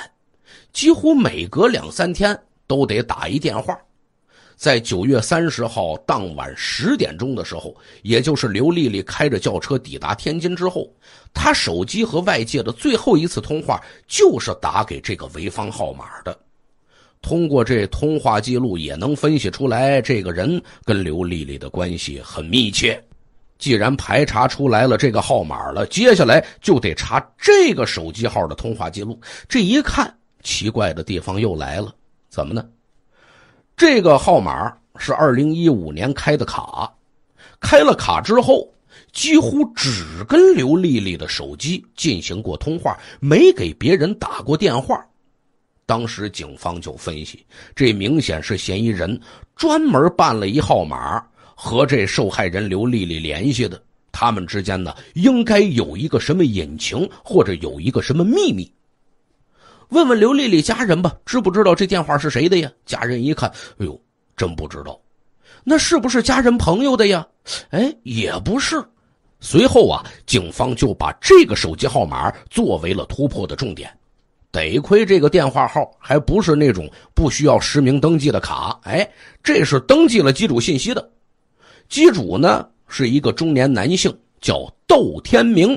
几乎每隔两三天都得打一电话。在九月三十号当晚十点钟的时候，也就是刘丽丽开着轿车抵达天津之后，她手机和外界的最后一次通话就是打给这个潍坊号码的。通过这通话记录也能分析出来，这个人跟刘丽丽的关系很密切。既然排查出来了这个号码了，接下来就得查这个手机号的通话记录。这一看，奇怪的地方又来了，怎么呢？这个号码是二零一五年开的卡，开了卡之后，几乎只跟刘丽丽的手机进行过通话，没给别人打过电话。当时警方就分析，这明显是嫌疑人专门办了一号码和这受害人刘丽丽联系的。他们之间呢，应该有一个什么隐情，或者有一个什么秘密。问问刘丽丽家人吧，知不知道这电话是谁的呀？家人一看，哎呦，真不知道。那是不是家人朋友的呀？哎，也不是。随后啊，警方就把这个手机号码作为了突破的重点。得亏这个电话号还不是那种不需要实名登记的卡，哎，这是登记了机主信息的。机主呢是一个中年男性，叫窦天明，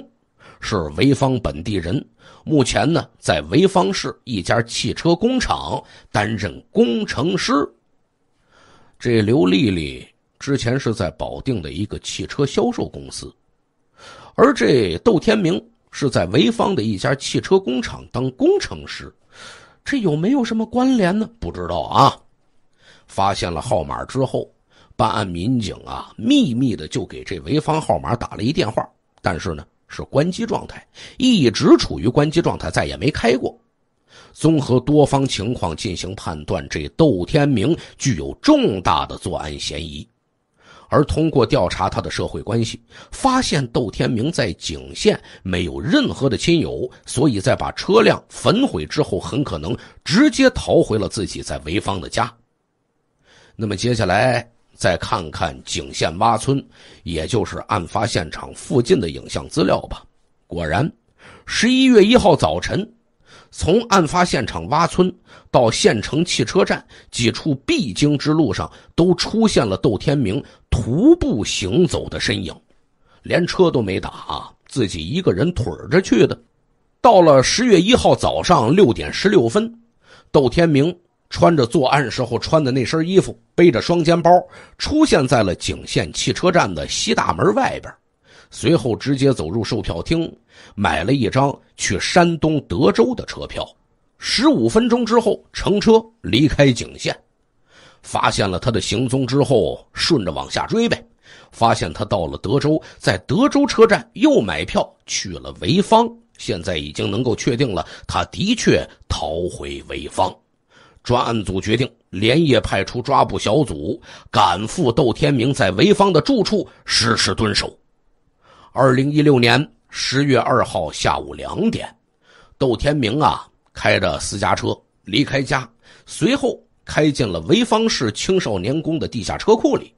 是潍坊本地人，目前呢在潍坊市一家汽车工厂担任工程师。这刘丽丽之前是在保定的一个汽车销售公司，而这窦天明。是在潍坊的一家汽车工厂当工程师，这有没有什么关联呢？不知道啊。发现了号码之后，办案民警啊秘密的就给这潍坊号码打了一电话，但是呢是关机状态，一直处于关机状态，再也没开过。综合多方情况进行判断，这窦天明具有重大的作案嫌疑。而通过调查他的社会关系，发现窦天明在景县没有任何的亲友，所以，在把车辆焚毁之后，很可能直接逃回了自己在潍坊的家。那么，接下来再看看景县洼村，也就是案发现场附近的影像资料吧。果然，十一月一号早晨。从案发现场洼村到县城汽车站几处必经之路上，都出现了窦天明徒步行走的身影，连车都没打，自己一个人腿着去的。到了十月一号早上六点十六分，窦天明穿着作案时候穿的那身衣服，背着双肩包，出现在了景县汽车站的西大门外边。随后直接走入售票厅，买了一张去山东德州的车票。十五分钟之后，乘车离开景县。发现了他的行踪之后，顺着往下追呗。发现他到了德州，在德州车站又买票去了潍坊。现在已经能够确定了，他的确逃回潍坊。专案组决定连夜派出抓捕小组，赶赴窦天明在潍坊的住处实施蹲守。二零一六年十月二号下午两点，窦天明啊开着私家车离开家，随后开进了潍坊市青少年宫的地下车库里。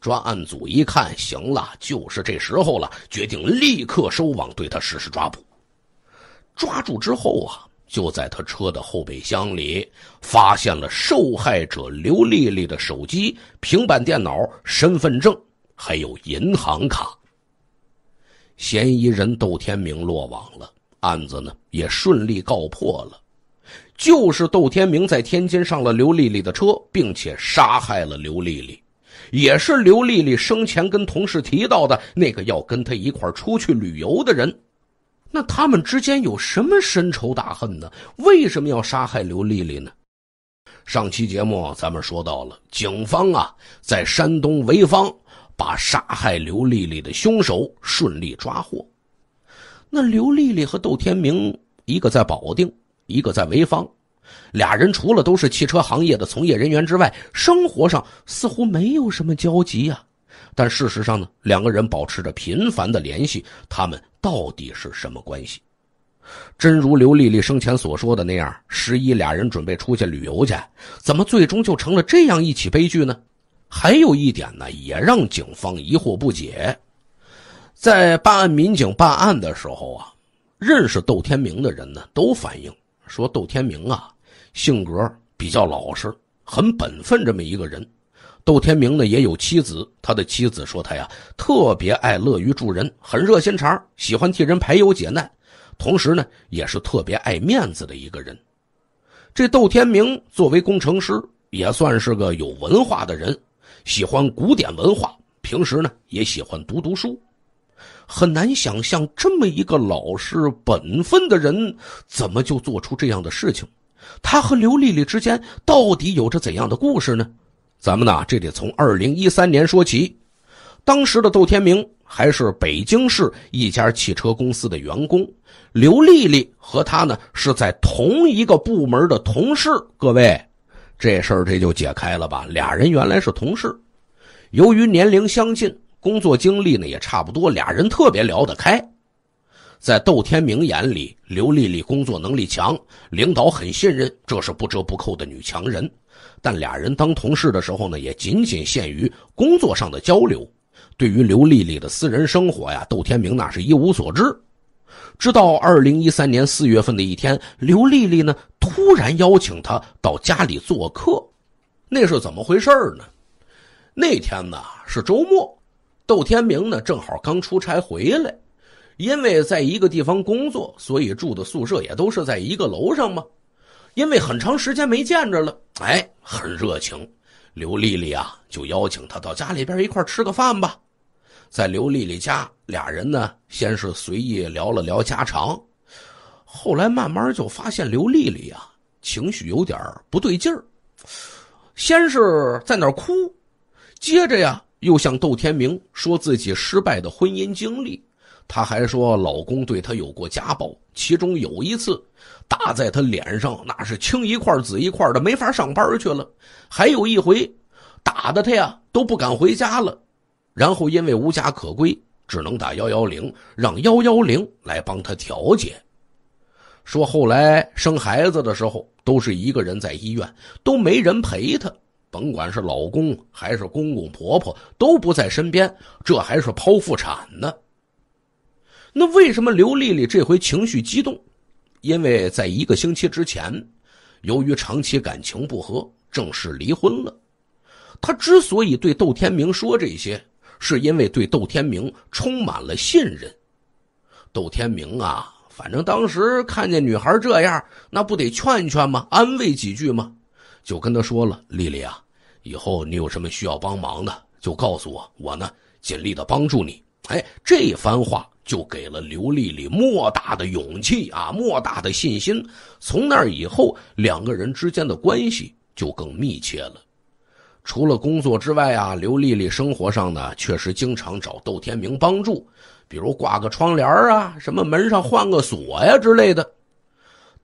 专案组一看，行了，就是这时候了，决定立刻收网，对他实施抓捕。抓住之后啊，就在他车的后备箱里发现了受害者刘丽丽的手机、平板电脑、身份证，还有银行卡。嫌疑人窦天明落网了，案子呢也顺利告破了。就是窦天明在天津上了刘丽丽的车，并且杀害了刘丽丽，也是刘丽丽生前跟同事提到的那个要跟她一块出去旅游的人。那他们之间有什么深仇大恨呢？为什么要杀害刘丽丽呢？上期节目咱们说到了，警方啊在山东潍坊。把杀害刘丽丽的凶手顺利抓获。那刘丽丽和窦天明，一个在保定，一个在潍坊，俩人除了都是汽车行业的从业人员之外，生活上似乎没有什么交集呀。但事实上呢，两个人保持着频繁的联系。他们到底是什么关系？真如刘丽丽生前所说的那样，十一俩人准备出去旅游去，怎么最终就成了这样一起悲剧呢？还有一点呢，也让警方疑惑不解。在办案民警办案的时候啊，认识窦天明的人呢，都反映说窦天明啊，性格比较老实，很本分，这么一个人。窦天明呢，也有妻子，他的妻子说他呀，特别爱乐于助人，很热心肠，喜欢替人排忧解难，同时呢，也是特别爱面子的一个人。这窦天明作为工程师，也算是个有文化的人。喜欢古典文化，平时呢也喜欢读读书。很难想象这么一个老实本分的人，怎么就做出这样的事情？他和刘丽丽之间到底有着怎样的故事呢？咱们呢，这得从二零一三年说起。当时的窦天明还是北京市一家汽车公司的员工，刘丽丽和他呢是在同一个部门的同事。各位。这事儿这就解开了吧？俩人原来是同事，由于年龄相近，工作经历呢也差不多，俩人特别聊得开。在窦天明眼里，刘丽丽工作能力强，领导很信任，这是不折不扣的女强人。但俩人当同事的时候呢，也仅仅限于工作上的交流。对于刘丽丽的私人生活呀，窦天明那是一无所知。直到二零一三年四月份的一天，刘丽丽呢突然邀请他到家里做客，那是怎么回事儿呢？那天呢是周末，窦天明呢正好刚出差回来，因为在一个地方工作，所以住的宿舍也都是在一个楼上嘛。因为很长时间没见着了，哎，很热情，刘丽丽啊就邀请他到家里边一块儿吃个饭吧。在刘丽丽家，俩人呢先是随意聊了聊家常，后来慢慢就发现刘丽丽呀情绪有点不对劲儿。先是在那哭，接着呀又向窦天明说自己失败的婚姻经历。她还说老公对她有过家暴，其中有一次打在她脸上那是青一块紫一块的，没法上班去了；还有一回打的她呀都不敢回家了。然后因为无家可归，只能打幺幺零，让幺幺零来帮他调解。说后来生孩子的时候都是一个人在医院，都没人陪她，甭管是老公还是公公婆婆都不在身边，这还是剖腹产呢。那为什么刘丽丽这回情绪激动？因为在一个星期之前，由于长期感情不和，正式离婚了。她之所以对窦天明说这些。是因为对窦天明充满了信任，窦天明啊，反正当时看见女孩这样，那不得劝劝吗？安慰几句吗？就跟他说了：“丽丽啊，以后你有什么需要帮忙的，就告诉我，我呢尽力的帮助你。”哎，这番话就给了刘丽丽莫大的勇气啊，莫大的信心。从那以后，两个人之间的关系就更密切了。除了工作之外啊，刘丽丽生活上呢确实经常找窦天明帮助，比如挂个窗帘啊，什么门上换个锁呀之类的。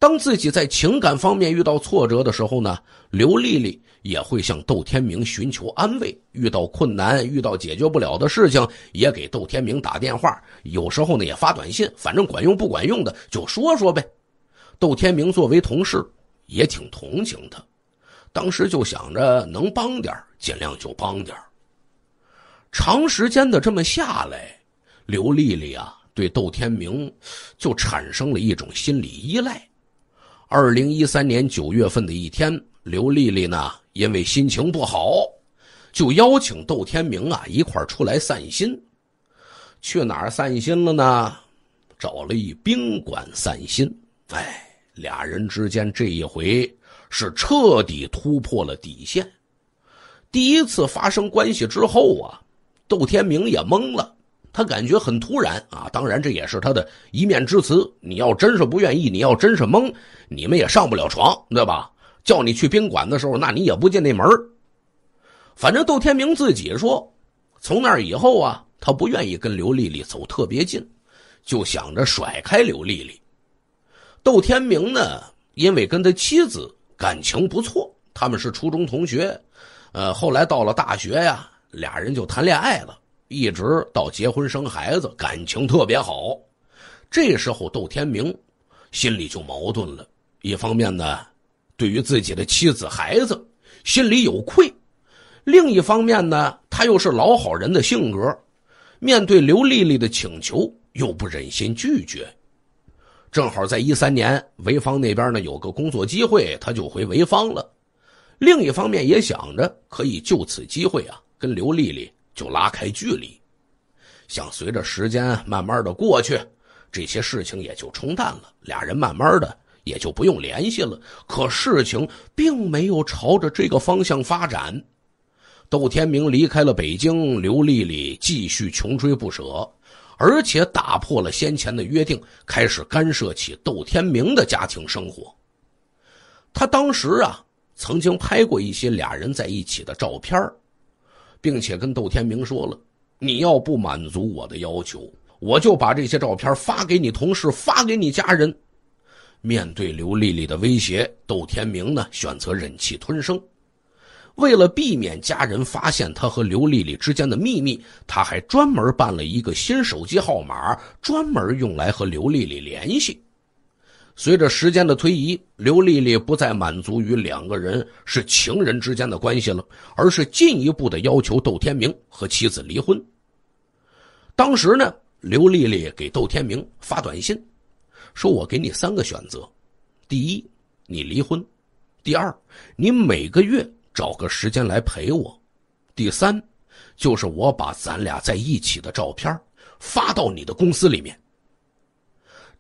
当自己在情感方面遇到挫折的时候呢，刘丽丽也会向窦天明寻求安慰。遇到困难、遇到解决不了的事情，也给窦天明打电话，有时候呢也发短信，反正管用不管用的就说说呗。窦天明作为同事，也挺同情他。当时就想着能帮点儿，尽量就帮点儿。长时间的这么下来，刘丽丽啊对窦天明就产生了一种心理依赖。二零一三年九月份的一天，刘丽丽呢因为心情不好，就邀请窦天明啊一块出来散心。去哪儿散心了呢？找了一宾馆散心。哎，俩人之间这一回。是彻底突破了底线。第一次发生关系之后啊，窦天明也懵了，他感觉很突然啊。当然，这也是他的一面之词。你要真是不愿意，你要真是懵，你们也上不了床，对吧？叫你去宾馆的时候，那你也不进那门反正窦天明自己说，从那以后啊，他不愿意跟刘丽丽走特别近，就想着甩开刘丽丽。窦天明呢，因为跟他妻子。感情不错，他们是初中同学，呃，后来到了大学呀，俩人就谈恋爱了，一直到结婚生孩子，感情特别好。这时候窦天明心里就矛盾了，一方面呢，对于自己的妻子孩子心里有愧；另一方面呢，他又是老好人的性格，面对刘丽丽的请求又不忍心拒绝。正好在一三年，潍坊那边呢有个工作机会，他就回潍坊了。另一方面也想着可以就此机会啊，跟刘丽丽就拉开距离，想随着时间慢慢的过去，这些事情也就冲淡了，俩人慢慢的也就不用联系了。可事情并没有朝着这个方向发展，窦天明离开了北京，刘丽丽继续穷追不舍。而且打破了先前的约定，开始干涉起窦天明的家庭生活。他当时啊，曾经拍过一些俩人在一起的照片儿，并且跟窦天明说了：“你要不满足我的要求，我就把这些照片发给你同事，发给你家人。”面对刘丽丽的威胁，窦天明呢，选择忍气吞声。为了避免家人发现他和刘丽丽之间的秘密，他还专门办了一个新手机号码，专门用来和刘丽丽联系。随着时间的推移，刘丽丽不再满足于两个人是情人之间的关系了，而是进一步的要求窦天明和妻子离婚。当时呢，刘丽丽给窦天明发短信，说：“我给你三个选择，第一，你离婚；第二，你每个月。”找个时间来陪我。第三，就是我把咱俩在一起的照片发到你的公司里面。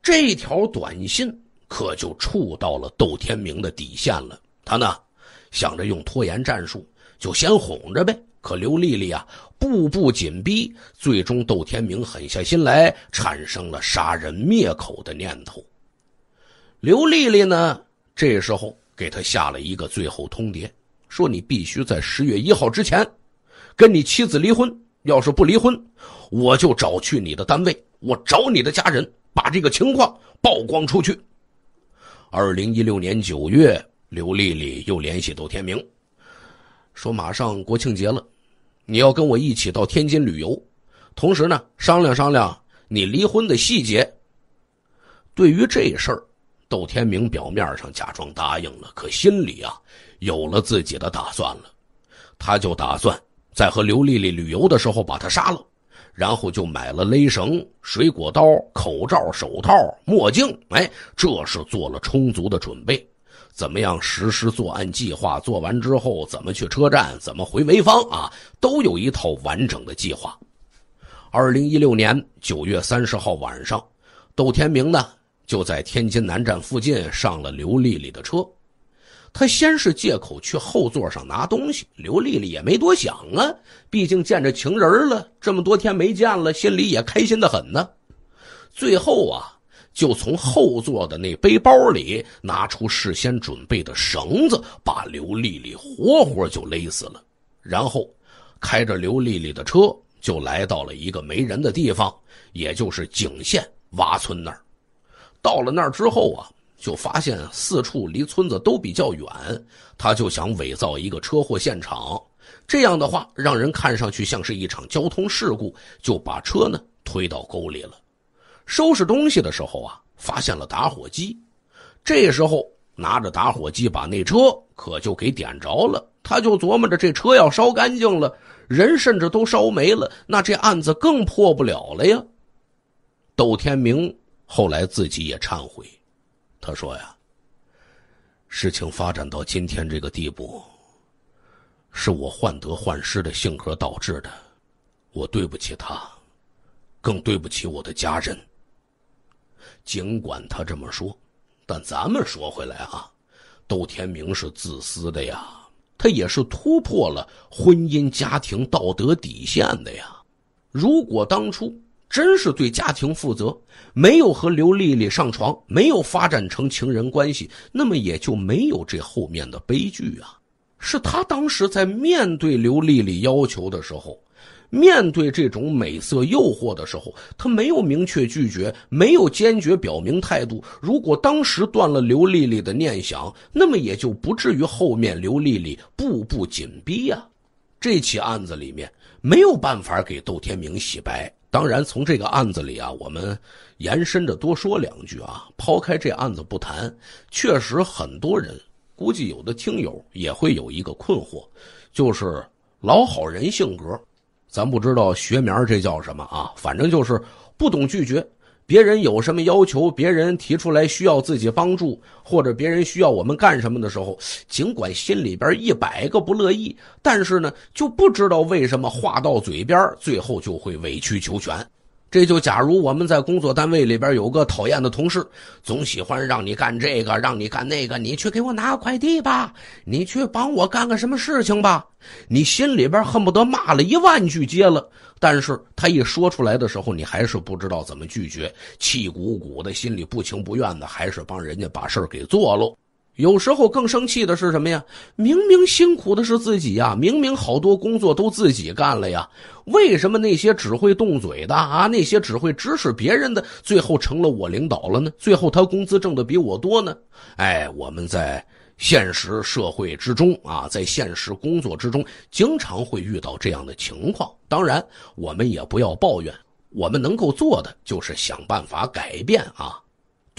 这条短信可就触到了窦天明的底线了。他呢，想着用拖延战术，就先哄着呗。可刘丽丽啊，步步紧逼，最终窦天明狠下心来，产生了杀人灭口的念头。刘丽丽呢，这时候给他下了一个最后通牒。说你必须在十月一号之前跟你妻子离婚，要是不离婚，我就找去你的单位，我找你的家人，把这个情况曝光出去。二零一六年九月，刘丽丽又联系窦天明，说马上国庆节了，你要跟我一起到天津旅游，同时呢商量商量你离婚的细节。对于这事儿，窦天明表面上假装答应了，可心里啊。有了自己的打算了，他就打算在和刘丽丽旅游的时候把她杀了，然后就买了勒绳、水果刀、口罩、手套、墨镜。哎，这是做了充足的准备。怎么样实施作案计划？做完之后怎么去车站？怎么回潍坊啊？都有一套完整的计划。二零一六年九月三十号晚上，窦天明呢就在天津南站附近上了刘丽丽的车。他先是借口去后座上拿东西，刘丽丽也没多想啊，毕竟见着情人了，这么多天没见了，心里也开心的很呢。最后啊，就从后座的那背包里拿出事先准备的绳子，把刘丽丽活活就勒死了。然后，开着刘丽丽的车就来到了一个没人的地方，也就是景县洼村那儿。到了那儿之后啊。就发现四处离村子都比较远，他就想伪造一个车祸现场。这样的话，让人看上去像是一场交通事故。就把车呢推到沟里了。收拾东西的时候啊，发现了打火机。这时候拿着打火机把那车可就给点着了。他就琢磨着，这车要烧干净了，人甚至都烧没了，那这案子更破不了了呀。窦天明后来自己也忏悔。他说：“呀，事情发展到今天这个地步，是我患得患失的性格导致的。我对不起他，更对不起我的家人。尽管他这么说，但咱们说回来啊，窦天明是自私的呀，他也是突破了婚姻家庭道德底线的呀。如果当初……”真是对家庭负责，没有和刘丽丽上床，没有发展成情人关系，那么也就没有这后面的悲剧啊。是他当时在面对刘丽丽要求的时候，面对这种美色诱惑的时候，他没有明确拒绝，没有坚决表明态度。如果当时断了刘丽丽的念想，那么也就不至于后面刘丽丽步步紧逼呀。这起案子里面没有办法给窦天明洗白。当然，从这个案子里啊，我们延伸着多说两句啊。抛开这案子不谈，确实很多人，估计有的听友也会有一个困惑，就是老好人性格，咱不知道学名这叫什么啊，反正就是不懂拒绝。别人有什么要求，别人提出来需要自己帮助，或者别人需要我们干什么的时候，尽管心里边一百个不乐意，但是呢，就不知道为什么话到嘴边，最后就会委曲求全。这就，假如我们在工作单位里边有个讨厌的同事，总喜欢让你干这个，让你干那个。你去给我拿个快递吧，你去帮我干个什么事情吧。你心里边恨不得骂了一万句街了，但是他一说出来的时候，你还是不知道怎么拒绝，气鼓鼓的，心里不情不愿的，还是帮人家把事给做了。有时候更生气的是什么呀？明明辛苦的是自己呀，明明好多工作都自己干了呀，为什么那些只会动嘴的啊，那些只会指使别人的，最后成了我领导了呢？最后他工资挣的比我多呢？哎，我们在现实社会之中啊，在现实工作之中，经常会遇到这样的情况。当然，我们也不要抱怨，我们能够做的就是想办法改变啊。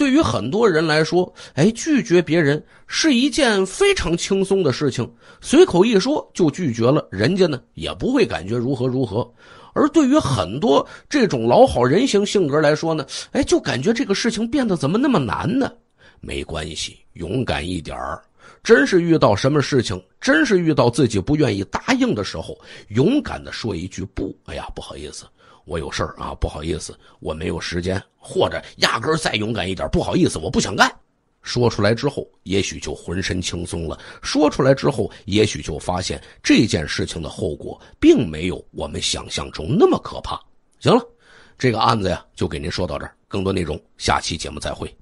对于很多人来说，哎，拒绝别人是一件非常轻松的事情，随口一说就拒绝了，人家呢也不会感觉如何如何。而对于很多这种老好人型性格来说呢，哎，就感觉这个事情变得怎么那么难呢？没关系，勇敢一点儿。真是遇到什么事情，真是遇到自己不愿意答应的时候，勇敢的说一句不。哎呀，不好意思。我有事儿啊，不好意思，我没有时间，或者压根儿再勇敢一点，不好意思，我不想干。说出来之后，也许就浑身轻松了；说出来之后，也许就发现这件事情的后果并没有我们想象中那么可怕。行了，这个案子呀，就给您说到这儿，更多内容下期节目再会。